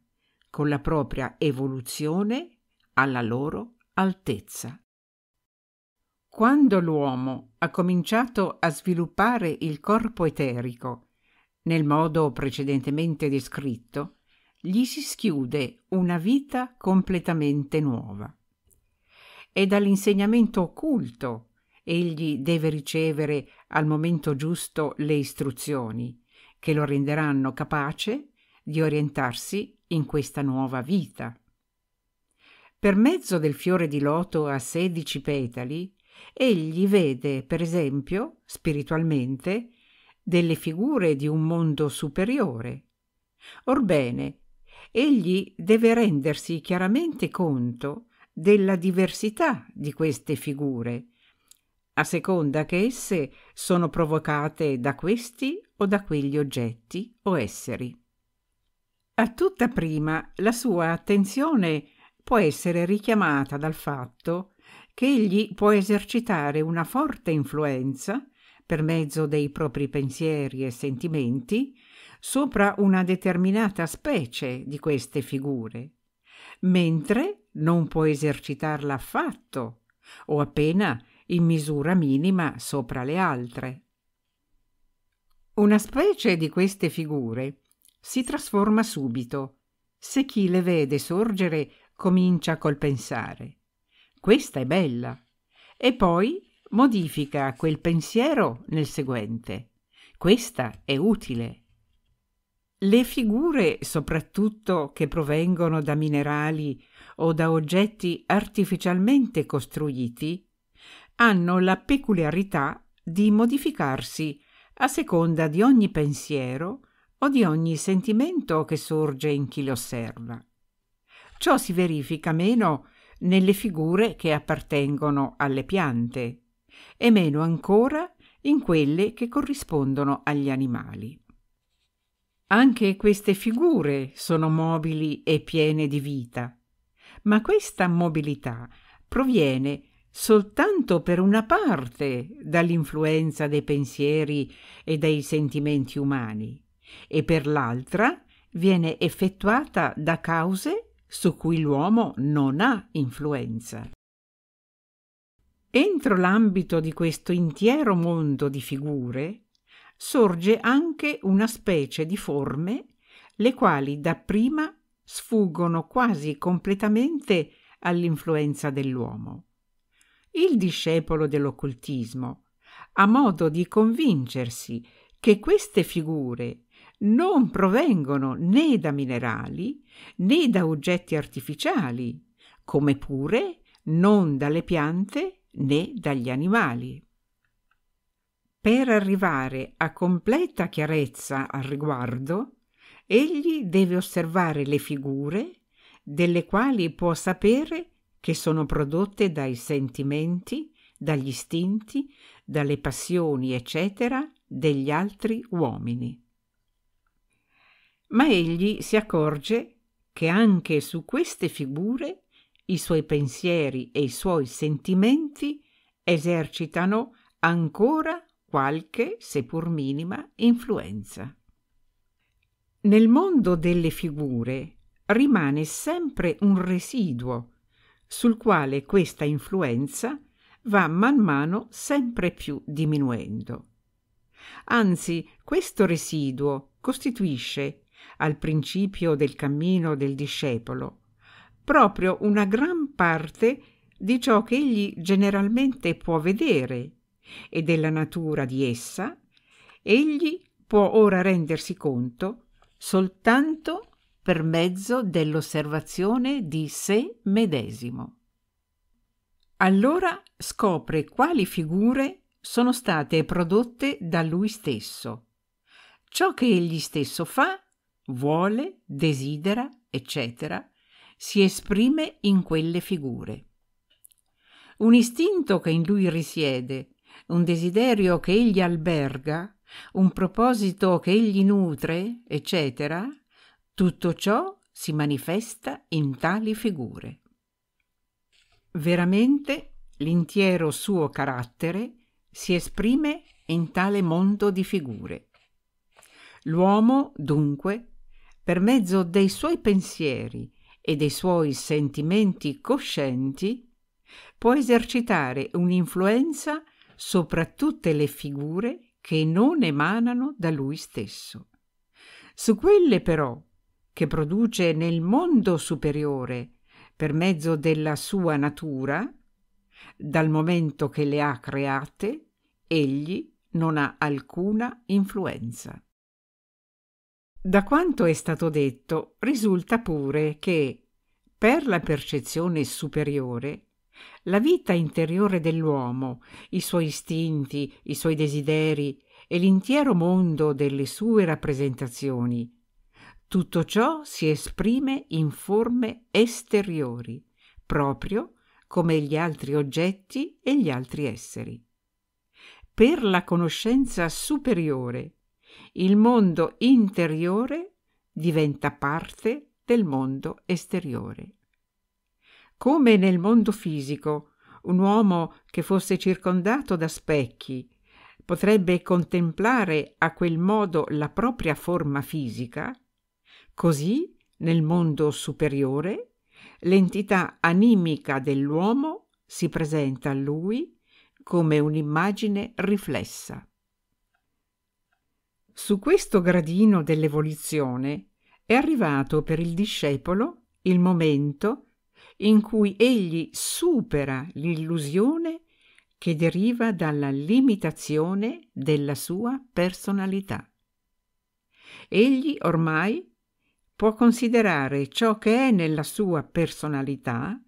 A: con la propria evoluzione alla loro altezza. Quando l'uomo ha cominciato a sviluppare il corpo eterico, nel modo precedentemente descritto, gli si schiude una vita completamente nuova. È dall'insegnamento occulto egli deve ricevere al momento giusto le istruzioni che lo renderanno capace di orientarsi in questa nuova vita. Per mezzo del fiore di loto a sedici petali, egli vede, per esempio, spiritualmente, delle figure di un mondo superiore. Orbene, egli deve rendersi chiaramente conto della diversità di queste figure, a seconda che esse sono provocate da questi o da quegli oggetti o esseri. A tutta prima la sua attenzione può essere richiamata dal fatto che egli può esercitare una forte influenza, per mezzo dei propri pensieri e sentimenti, sopra una determinata specie di queste figure, mentre non può esercitarla affatto o appena in misura minima sopra le altre. Una specie di queste figure si trasforma subito se chi le vede sorgere comincia col pensare. Questa è bella. E poi modifica quel pensiero nel seguente. Questa è utile. Le figure, soprattutto che provengono da minerali o da oggetti artificialmente costruiti, hanno la peculiarità di modificarsi a seconda di ogni pensiero o di ogni sentimento che sorge in chi le osserva. Ciò si verifica meno nelle figure che appartengono alle piante e meno ancora in quelle che corrispondono agli animali. Anche queste figure sono mobili e piene di vita, ma questa mobilità proviene soltanto per una parte dall'influenza dei pensieri e dei sentimenti umani e per l'altra viene effettuata da cause su cui l'uomo non ha influenza. Entro l'ambito di questo intero mondo di figure sorge anche una specie di forme le quali dapprima sfuggono quasi completamente all'influenza dell'uomo. Il discepolo dell'occultismo ha modo di convincersi che queste figure non provengono né da minerali né da oggetti artificiali, come pure non dalle piante né dagli animali. Per arrivare a completa chiarezza al riguardo, egli deve osservare le figure delle quali può sapere che sono prodotte dai sentimenti, dagli istinti, dalle passioni, eccetera, degli altri uomini ma egli si accorge che anche su queste figure i suoi pensieri e i suoi sentimenti esercitano ancora qualche, seppur minima, influenza. Nel mondo delle figure rimane sempre un residuo sul quale questa influenza va man mano sempre più diminuendo. Anzi, questo residuo costituisce al principio del cammino del discepolo, proprio una gran parte di ciò che egli generalmente può vedere e della natura di essa, egli può ora rendersi conto soltanto per mezzo dell'osservazione di sé medesimo. Allora scopre quali figure sono state prodotte da lui stesso, ciò che egli stesso fa vuole, desidera, eccetera, si esprime in quelle figure. Un istinto che in lui risiede, un desiderio che egli alberga, un proposito che egli nutre, eccetera, tutto ciò si manifesta in tali figure. Veramente l'intero suo carattere si esprime in tale mondo di figure. L'uomo, dunque, per mezzo dei suoi pensieri e dei suoi sentimenti coscienti, può esercitare un'influenza sopra tutte le figure che non emanano da lui stesso. Su quelle però che produce nel mondo superiore per mezzo della sua natura, dal momento che le ha create, egli non ha alcuna influenza. Da quanto è stato detto, risulta pure che, per la percezione superiore, la vita interiore dell'uomo, i suoi istinti, i suoi desideri e l'intero mondo delle sue rappresentazioni, tutto ciò si esprime in forme esteriori, proprio come gli altri oggetti e gli altri esseri. Per la conoscenza superiore, il mondo interiore diventa parte del mondo esteriore. Come nel mondo fisico, un uomo che fosse circondato da specchi potrebbe contemplare a quel modo la propria forma fisica, così nel mondo superiore l'entità animica dell'uomo si presenta a lui come un'immagine riflessa. Su questo gradino dell'evoluzione è arrivato per il discepolo il momento in cui egli supera l'illusione che deriva dalla limitazione della sua personalità. Egli ormai può considerare ciò che è nella sua personalità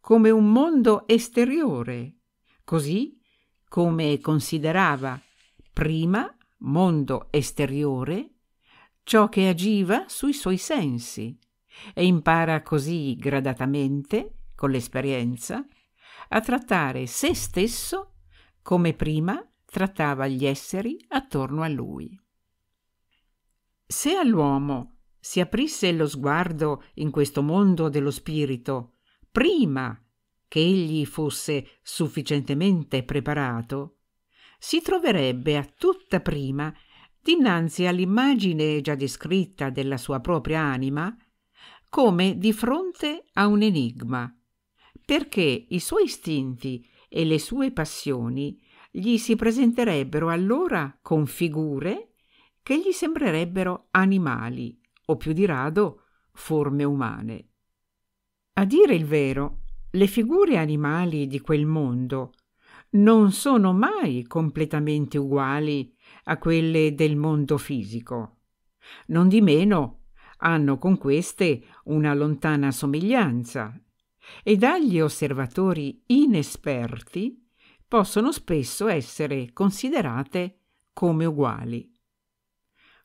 A: come un mondo esteriore, così come considerava prima mondo esteriore, ciò che agiva sui suoi sensi e impara così gradatamente, con l'esperienza, a trattare se stesso come prima trattava gli esseri attorno a lui. Se all'uomo si aprisse lo sguardo in questo mondo dello spirito prima che egli fosse sufficientemente preparato, si troverebbe a tutta prima dinanzi all'immagine già descritta della sua propria anima come di fronte a un enigma, perché i suoi istinti e le sue passioni gli si presenterebbero allora con figure che gli sembrerebbero animali o più di rado forme umane. A dire il vero, le figure animali di quel mondo non sono mai completamente uguali a quelle del mondo fisico. Non di meno hanno con queste una lontana somiglianza e dagli osservatori inesperti possono spesso essere considerate come uguali.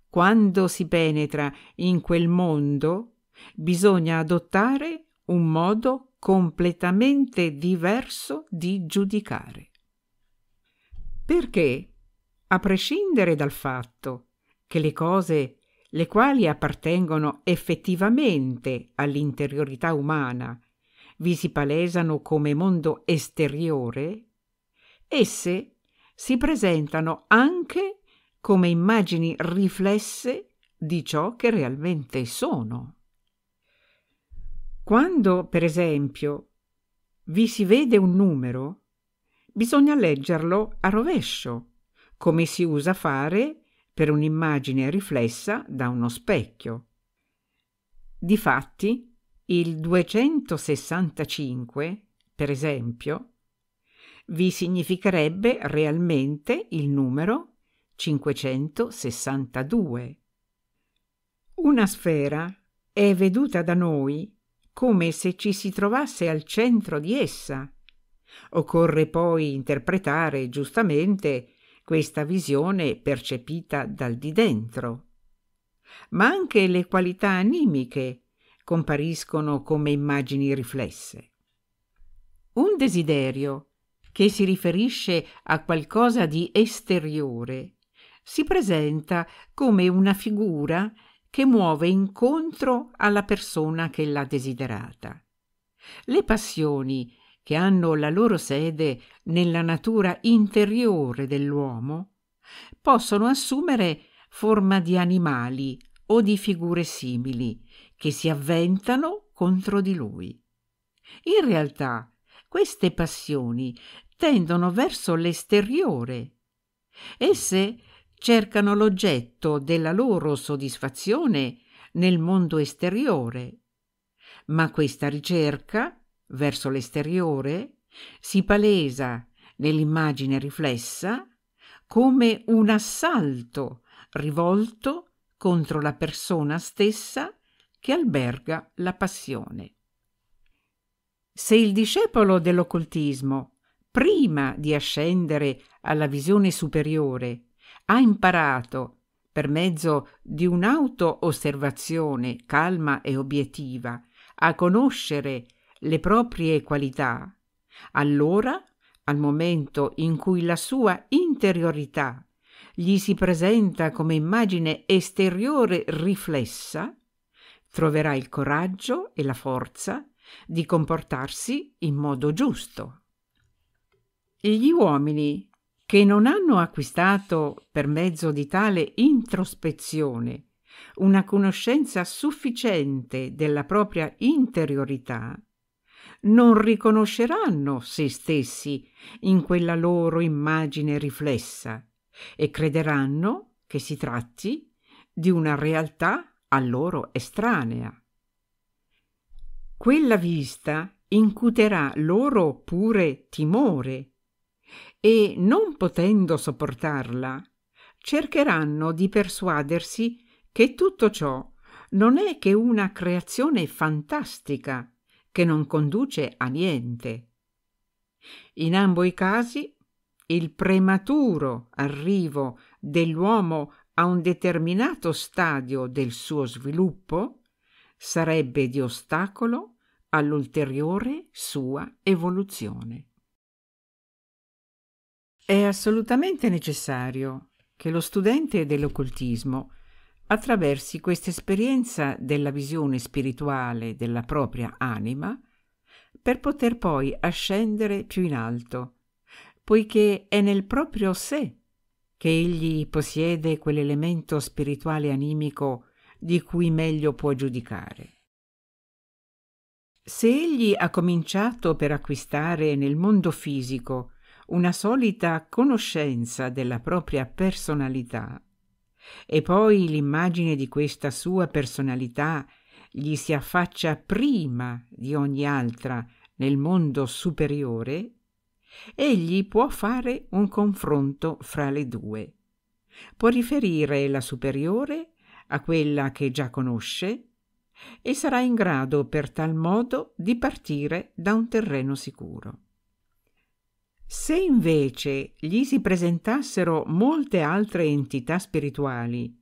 A: Quando si penetra in quel mondo bisogna adottare un modo completamente diverso di giudicare. Perché, a prescindere dal fatto che le cose le quali appartengono effettivamente all'interiorità umana vi si palesano come mondo esteriore, esse si presentano anche come immagini riflesse di ciò che realmente sono. Quando, per esempio, vi si vede un numero, bisogna leggerlo a rovescio, come si usa fare per un'immagine riflessa da uno specchio. Difatti, il 265, per esempio, vi significherebbe realmente il numero 562. Una sfera è veduta da noi come se ci si trovasse al centro di essa Occorre poi interpretare giustamente questa visione percepita dal di dentro. Ma anche le qualità animiche compariscono come immagini riflesse. Un desiderio che si riferisce a qualcosa di esteriore si presenta come una figura che muove incontro alla persona che l'ha desiderata. Le passioni che hanno la loro sede nella natura interiore dell'uomo, possono assumere forma di animali o di figure simili che si avventano contro di lui. In realtà, queste passioni tendono verso l'esteriore. Esse cercano l'oggetto della loro soddisfazione nel mondo esteriore, ma questa ricerca verso l'esteriore si palesa nell'immagine riflessa come un assalto rivolto contro la persona stessa che alberga la passione. Se il discepolo dell'occultismo, prima di ascendere alla visione superiore, ha imparato, per mezzo di un'auto-osservazione calma e obiettiva, a conoscere le proprie qualità, allora, al momento in cui la sua interiorità gli si presenta come immagine esteriore riflessa, troverà il coraggio e la forza di comportarsi in modo giusto. Gli uomini che non hanno acquistato per mezzo di tale introspezione una conoscenza sufficiente della propria interiorità non riconosceranno se stessi in quella loro immagine riflessa e crederanno che si tratti di una realtà a loro estranea. Quella vista incuterà loro pure timore e, non potendo sopportarla, cercheranno di persuadersi che tutto ciò non è che una creazione fantastica che non conduce a niente. In ambo i casi il prematuro arrivo dell'uomo a un determinato stadio del suo sviluppo sarebbe di ostacolo all'ulteriore sua evoluzione. È assolutamente necessario che lo studente dell'occultismo Attraversi questa esperienza della visione spirituale della propria anima, per poter poi ascendere più in alto, poiché è nel proprio sé che egli possiede quell'elemento spirituale animico di cui meglio può giudicare. Se egli ha cominciato per acquistare nel mondo fisico una solita conoscenza della propria personalità, e poi l'immagine di questa sua personalità gli si affaccia prima di ogni altra nel mondo superiore, egli può fare un confronto fra le due. Può riferire la superiore a quella che già conosce e sarà in grado per tal modo di partire da un terreno sicuro. Se invece gli si presentassero molte altre entità spirituali,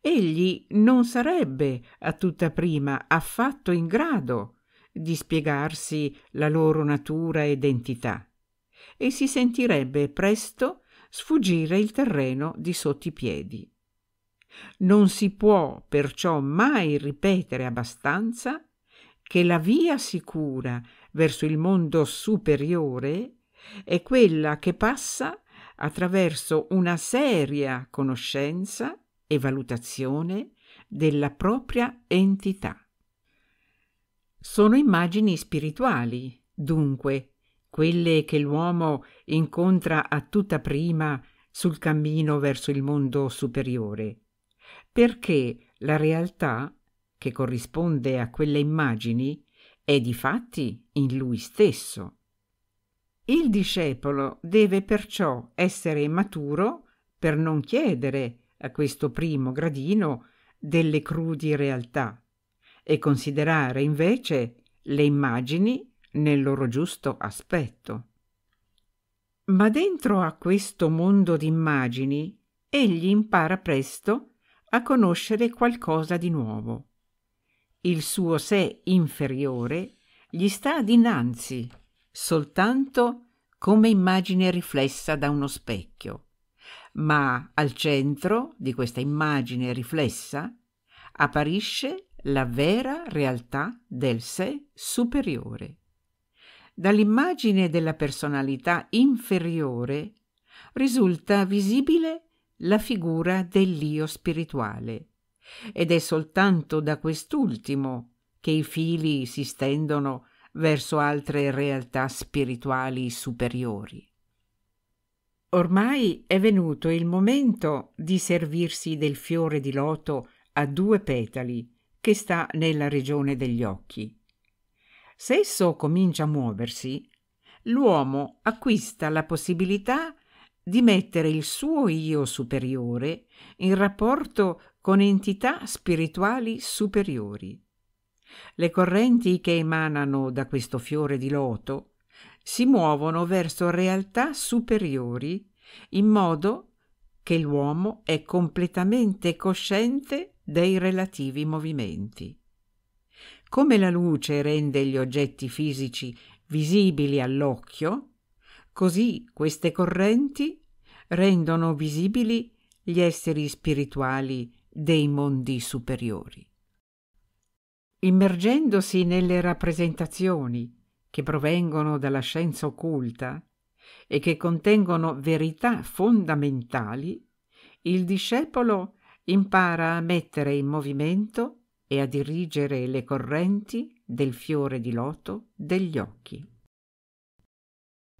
A: egli non sarebbe a tutta prima affatto in grado di spiegarsi la loro natura ed entità e si sentirebbe presto sfuggire il terreno di sotto i piedi. Non si può perciò mai ripetere abbastanza che la via sicura verso il mondo superiore è quella che passa attraverso una seria conoscenza e valutazione della propria entità. Sono immagini spirituali, dunque, quelle che l'uomo incontra a tutta prima sul cammino verso il mondo superiore, perché la realtà che corrisponde a quelle immagini è di fatti in lui stesso il discepolo deve perciò essere maturo per non chiedere a questo primo gradino delle crudi realtà e considerare invece le immagini nel loro giusto aspetto. Ma dentro a questo mondo di immagini egli impara presto a conoscere qualcosa di nuovo. Il suo sé inferiore gli sta dinanzi soltanto come immagine riflessa da uno specchio, ma al centro di questa immagine riflessa apparisce la vera realtà del sé superiore. Dall'immagine della personalità inferiore risulta visibile la figura dell'io spirituale ed è soltanto da quest'ultimo che i fili si stendono verso altre realtà spirituali superiori. Ormai è venuto il momento di servirsi del fiore di loto a due petali che sta nella regione degli occhi. Se esso comincia a muoversi, l'uomo acquista la possibilità di mettere il suo io superiore in rapporto con entità spirituali superiori. Le correnti che emanano da questo fiore di loto si muovono verso realtà superiori in modo che l'uomo è completamente cosciente dei relativi movimenti. Come la luce rende gli oggetti fisici visibili all'occhio, così queste correnti rendono visibili gli esseri spirituali dei mondi superiori immergendosi nelle rappresentazioni che provengono dalla scienza occulta e che contengono verità fondamentali, il discepolo impara a mettere in movimento e a dirigere le correnti del fiore di loto degli occhi.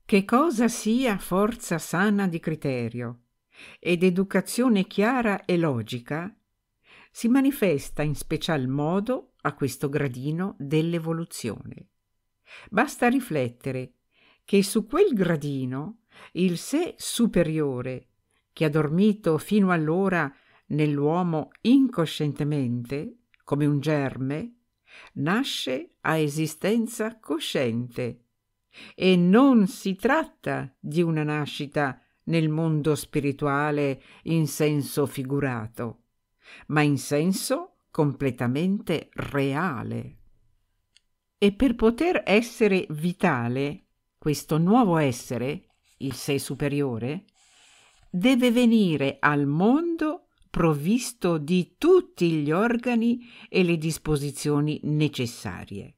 A: Che cosa sia forza sana di criterio ed educazione chiara e logica si manifesta in special modo a questo gradino dell'evoluzione. Basta riflettere che su quel gradino il sé superiore, che ha dormito fino allora nell'uomo incoscientemente, come un germe, nasce a esistenza cosciente e non si tratta di una nascita nel mondo spirituale in senso figurato, ma in senso completamente reale. E per poter essere vitale, questo nuovo essere, il sé superiore, deve venire al mondo provvisto di tutti gli organi e le disposizioni necessarie.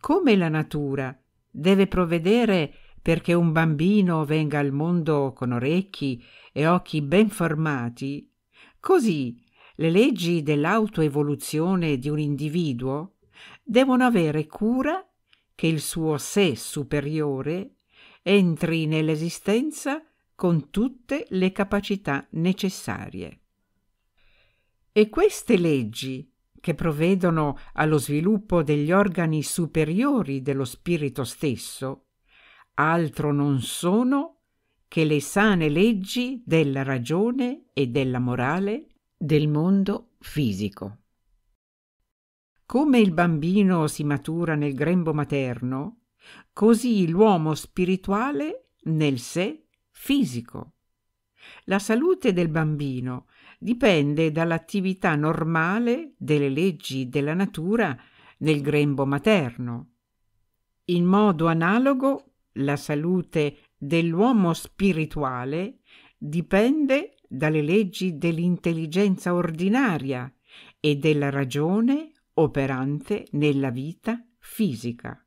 A: Come la natura deve provvedere perché un bambino venga al mondo con orecchi e occhi ben formati, così le leggi dell'autoevoluzione di un individuo devono avere cura che il suo sé superiore entri nell'esistenza con tutte le capacità necessarie. E queste leggi, che provvedono allo sviluppo degli organi superiori dello spirito stesso, altro non sono che le sane leggi della ragione e della morale del mondo fisico. Come il bambino si matura nel grembo materno, così l'uomo spirituale nel sé fisico. La salute del bambino dipende dall'attività normale delle leggi della natura nel grembo materno. In modo analogo, la salute dell'uomo spirituale dipende dalle leggi dell'intelligenza ordinaria e della ragione operante nella vita fisica.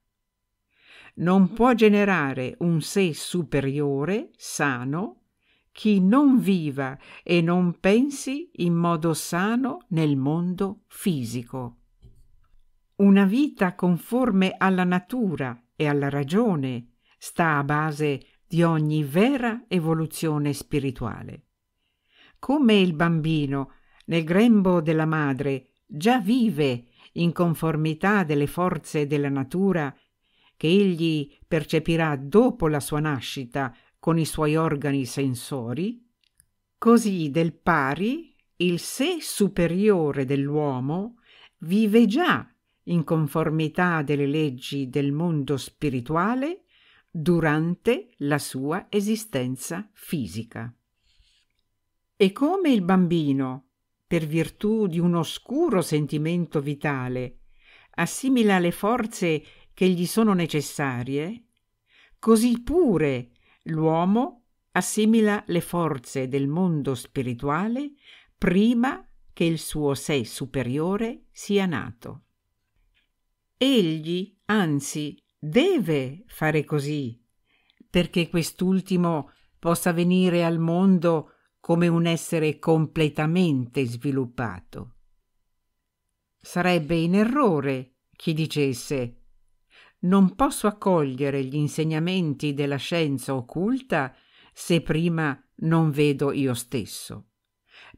A: Non può generare un sé superiore, sano, chi non viva e non pensi in modo sano nel mondo fisico. Una vita conforme alla natura e alla ragione sta a base di ogni vera evoluzione spirituale come il bambino nel grembo della madre già vive in conformità delle forze della natura che egli percepirà dopo la sua nascita con i suoi organi sensori, così del pari il sé superiore dell'uomo vive già in conformità delle leggi del mondo spirituale durante la sua esistenza fisica. E come il bambino, per virtù di un oscuro sentimento vitale, assimila le forze che gli sono necessarie, così pure l'uomo assimila le forze del mondo spirituale prima che il suo sé superiore sia nato. Egli, anzi, deve fare così, perché quest'ultimo possa venire al mondo come un essere completamente sviluppato. Sarebbe in errore chi dicesse non posso accogliere gli insegnamenti della scienza occulta se prima non vedo io stesso.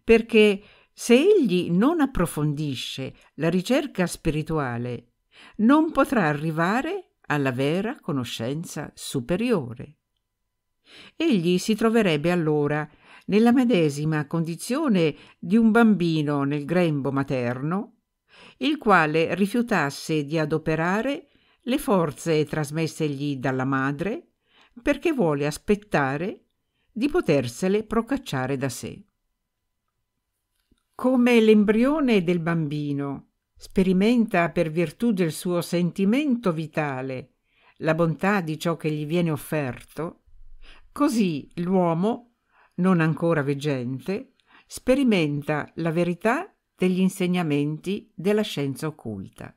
A: Perché se egli non approfondisce la ricerca spirituale, non potrà arrivare alla vera conoscenza superiore. Egli si troverebbe allora nella medesima condizione di un bambino nel grembo materno, il quale rifiutasse di adoperare le forze trasmessegli dalla madre perché vuole aspettare di potersele procacciare da sé. Come l'embrione del bambino sperimenta per virtù del suo sentimento vitale la bontà di ciò che gli viene offerto, così l'uomo non ancora veggente, sperimenta la verità degli insegnamenti della scienza occulta.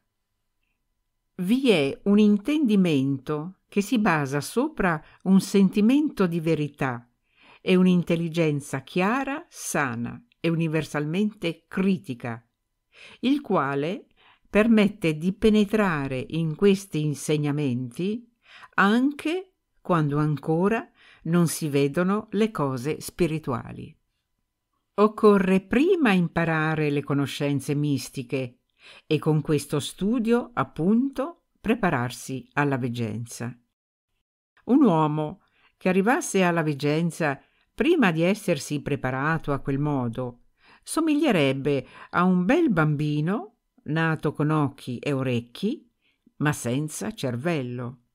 A: Vi è un intendimento che si basa sopra un sentimento di verità e un'intelligenza chiara, sana e universalmente critica, il quale permette di penetrare in questi insegnamenti anche quando ancora non si vedono le cose spirituali. Occorre prima imparare le conoscenze mistiche e con questo studio, appunto, prepararsi alla veggenza. Un uomo che arrivasse alla veggenza prima di essersi preparato a quel modo, somiglierebbe a un bel bambino nato con occhi e orecchi, ma senza cervello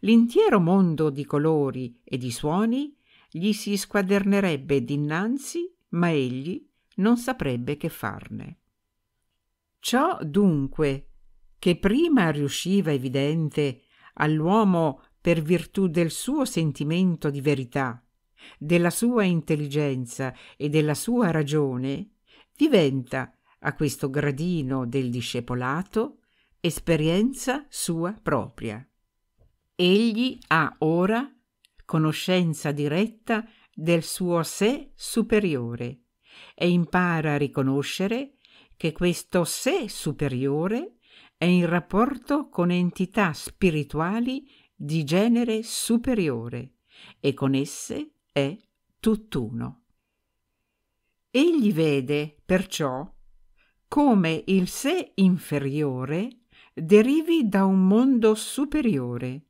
A: l'intero mondo di colori e di suoni gli si squadernerebbe dinanzi, ma egli non saprebbe che farne. Ciò dunque che prima riusciva evidente all'uomo per virtù del suo sentimento di verità, della sua intelligenza e della sua ragione, diventa a questo gradino del discepolato esperienza sua propria. Egli ha ora conoscenza diretta del suo sé superiore e impara a riconoscere che questo sé superiore è in rapporto con entità spirituali di genere superiore e con esse è tutt'uno. Egli vede, perciò, come il sé inferiore derivi da un mondo superiore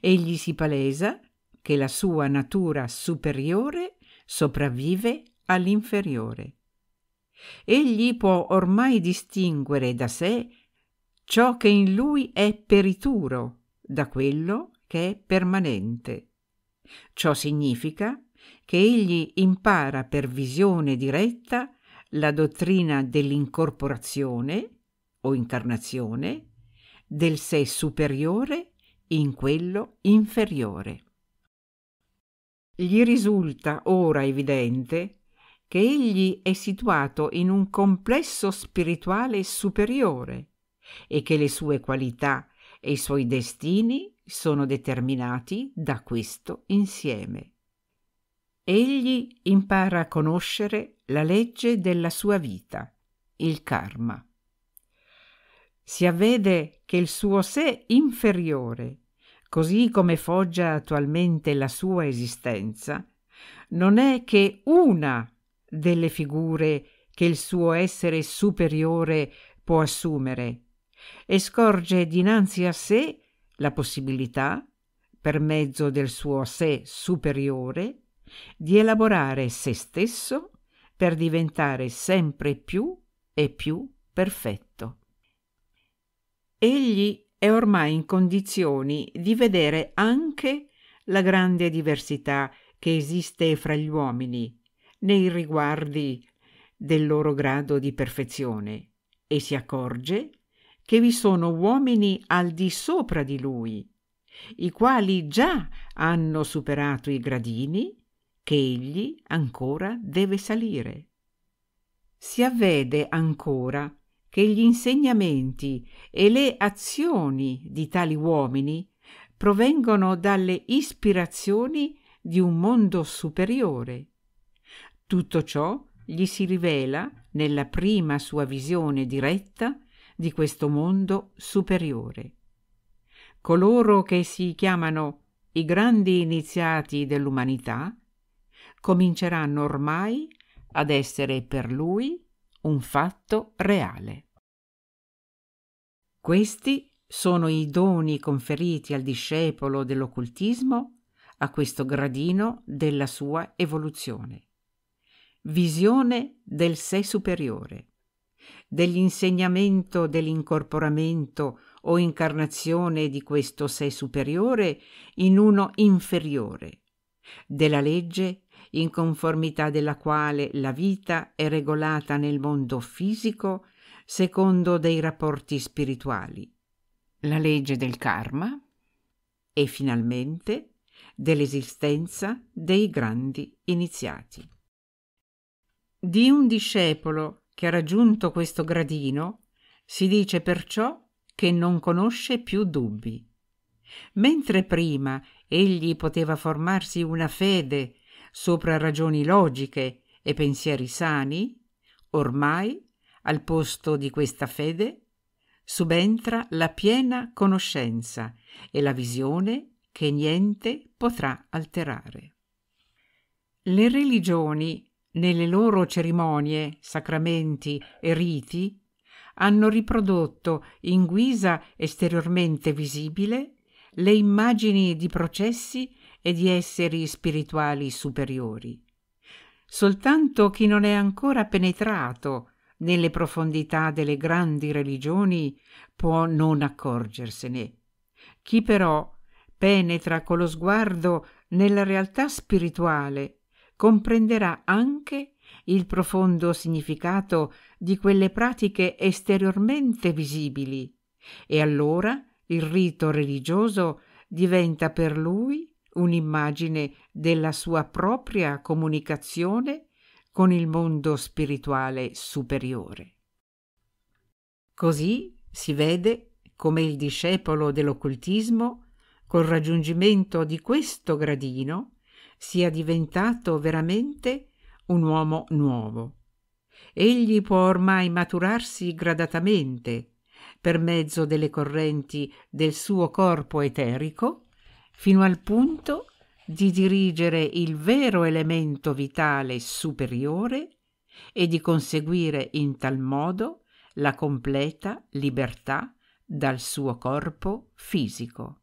A: Egli si palesa che la sua natura superiore sopravvive all'inferiore. Egli può ormai distinguere da sé ciò che in lui è perituro da quello che è permanente. Ciò significa che egli impara per visione diretta la dottrina dell'incorporazione o incarnazione del sé superiore in quello inferiore. Gli risulta ora evidente che egli è situato in un complesso spirituale superiore e che le sue qualità e i suoi destini sono determinati da questo insieme. Egli impara a conoscere la legge della sua vita, il karma. Si avvede che il suo sé inferiore così come foggia attualmente la sua esistenza, non è che una delle figure che il suo essere superiore può assumere e scorge dinanzi a sé la possibilità, per mezzo del suo sé superiore, di elaborare se stesso per diventare sempre più e più perfetto. Egli è ormai in condizioni di vedere anche la grande diversità che esiste fra gli uomini nei riguardi del loro grado di perfezione e si accorge che vi sono uomini al di sopra di lui, i quali già hanno superato i gradini che egli ancora deve salire. Si avvede ancora che gli insegnamenti e le azioni di tali uomini provengono dalle ispirazioni di un mondo superiore. Tutto ciò gli si rivela nella prima sua visione diretta di questo mondo superiore. Coloro che si chiamano i grandi iniziati dell'umanità cominceranno ormai ad essere per lui un fatto reale. Questi sono i doni conferiti al discepolo dell'occultismo a questo gradino della sua evoluzione. Visione del sé superiore, dell'insegnamento dell'incorporamento o incarnazione di questo sé superiore in uno inferiore, della legge in conformità della quale la vita è regolata nel mondo fisico secondo dei rapporti spirituali, la legge del karma e finalmente dell'esistenza dei grandi iniziati. Di un discepolo che ha raggiunto questo gradino si dice perciò che non conosce più dubbi. Mentre prima egli poteva formarsi una fede sopra ragioni logiche e pensieri sani, ormai, al posto di questa fede, subentra la piena conoscenza e la visione che niente potrà alterare. Le religioni, nelle loro cerimonie, sacramenti e riti, hanno riprodotto in guisa esteriormente visibile le immagini di processi e di esseri spirituali superiori. Soltanto chi non è ancora penetrato nelle profondità delle grandi religioni può non accorgersene. Chi però penetra con lo sguardo nella realtà spirituale comprenderà anche il profondo significato di quelle pratiche esteriormente visibili e allora il rito religioso diventa per lui un'immagine della sua propria comunicazione con il mondo spirituale superiore. Così si vede come il discepolo dell'occultismo, col raggiungimento di questo gradino, sia diventato veramente un uomo nuovo. Egli può ormai maturarsi gradatamente per mezzo delle correnti del suo corpo eterico fino al punto di dirigere il vero elemento vitale superiore e di conseguire in tal modo la completa libertà dal suo corpo fisico.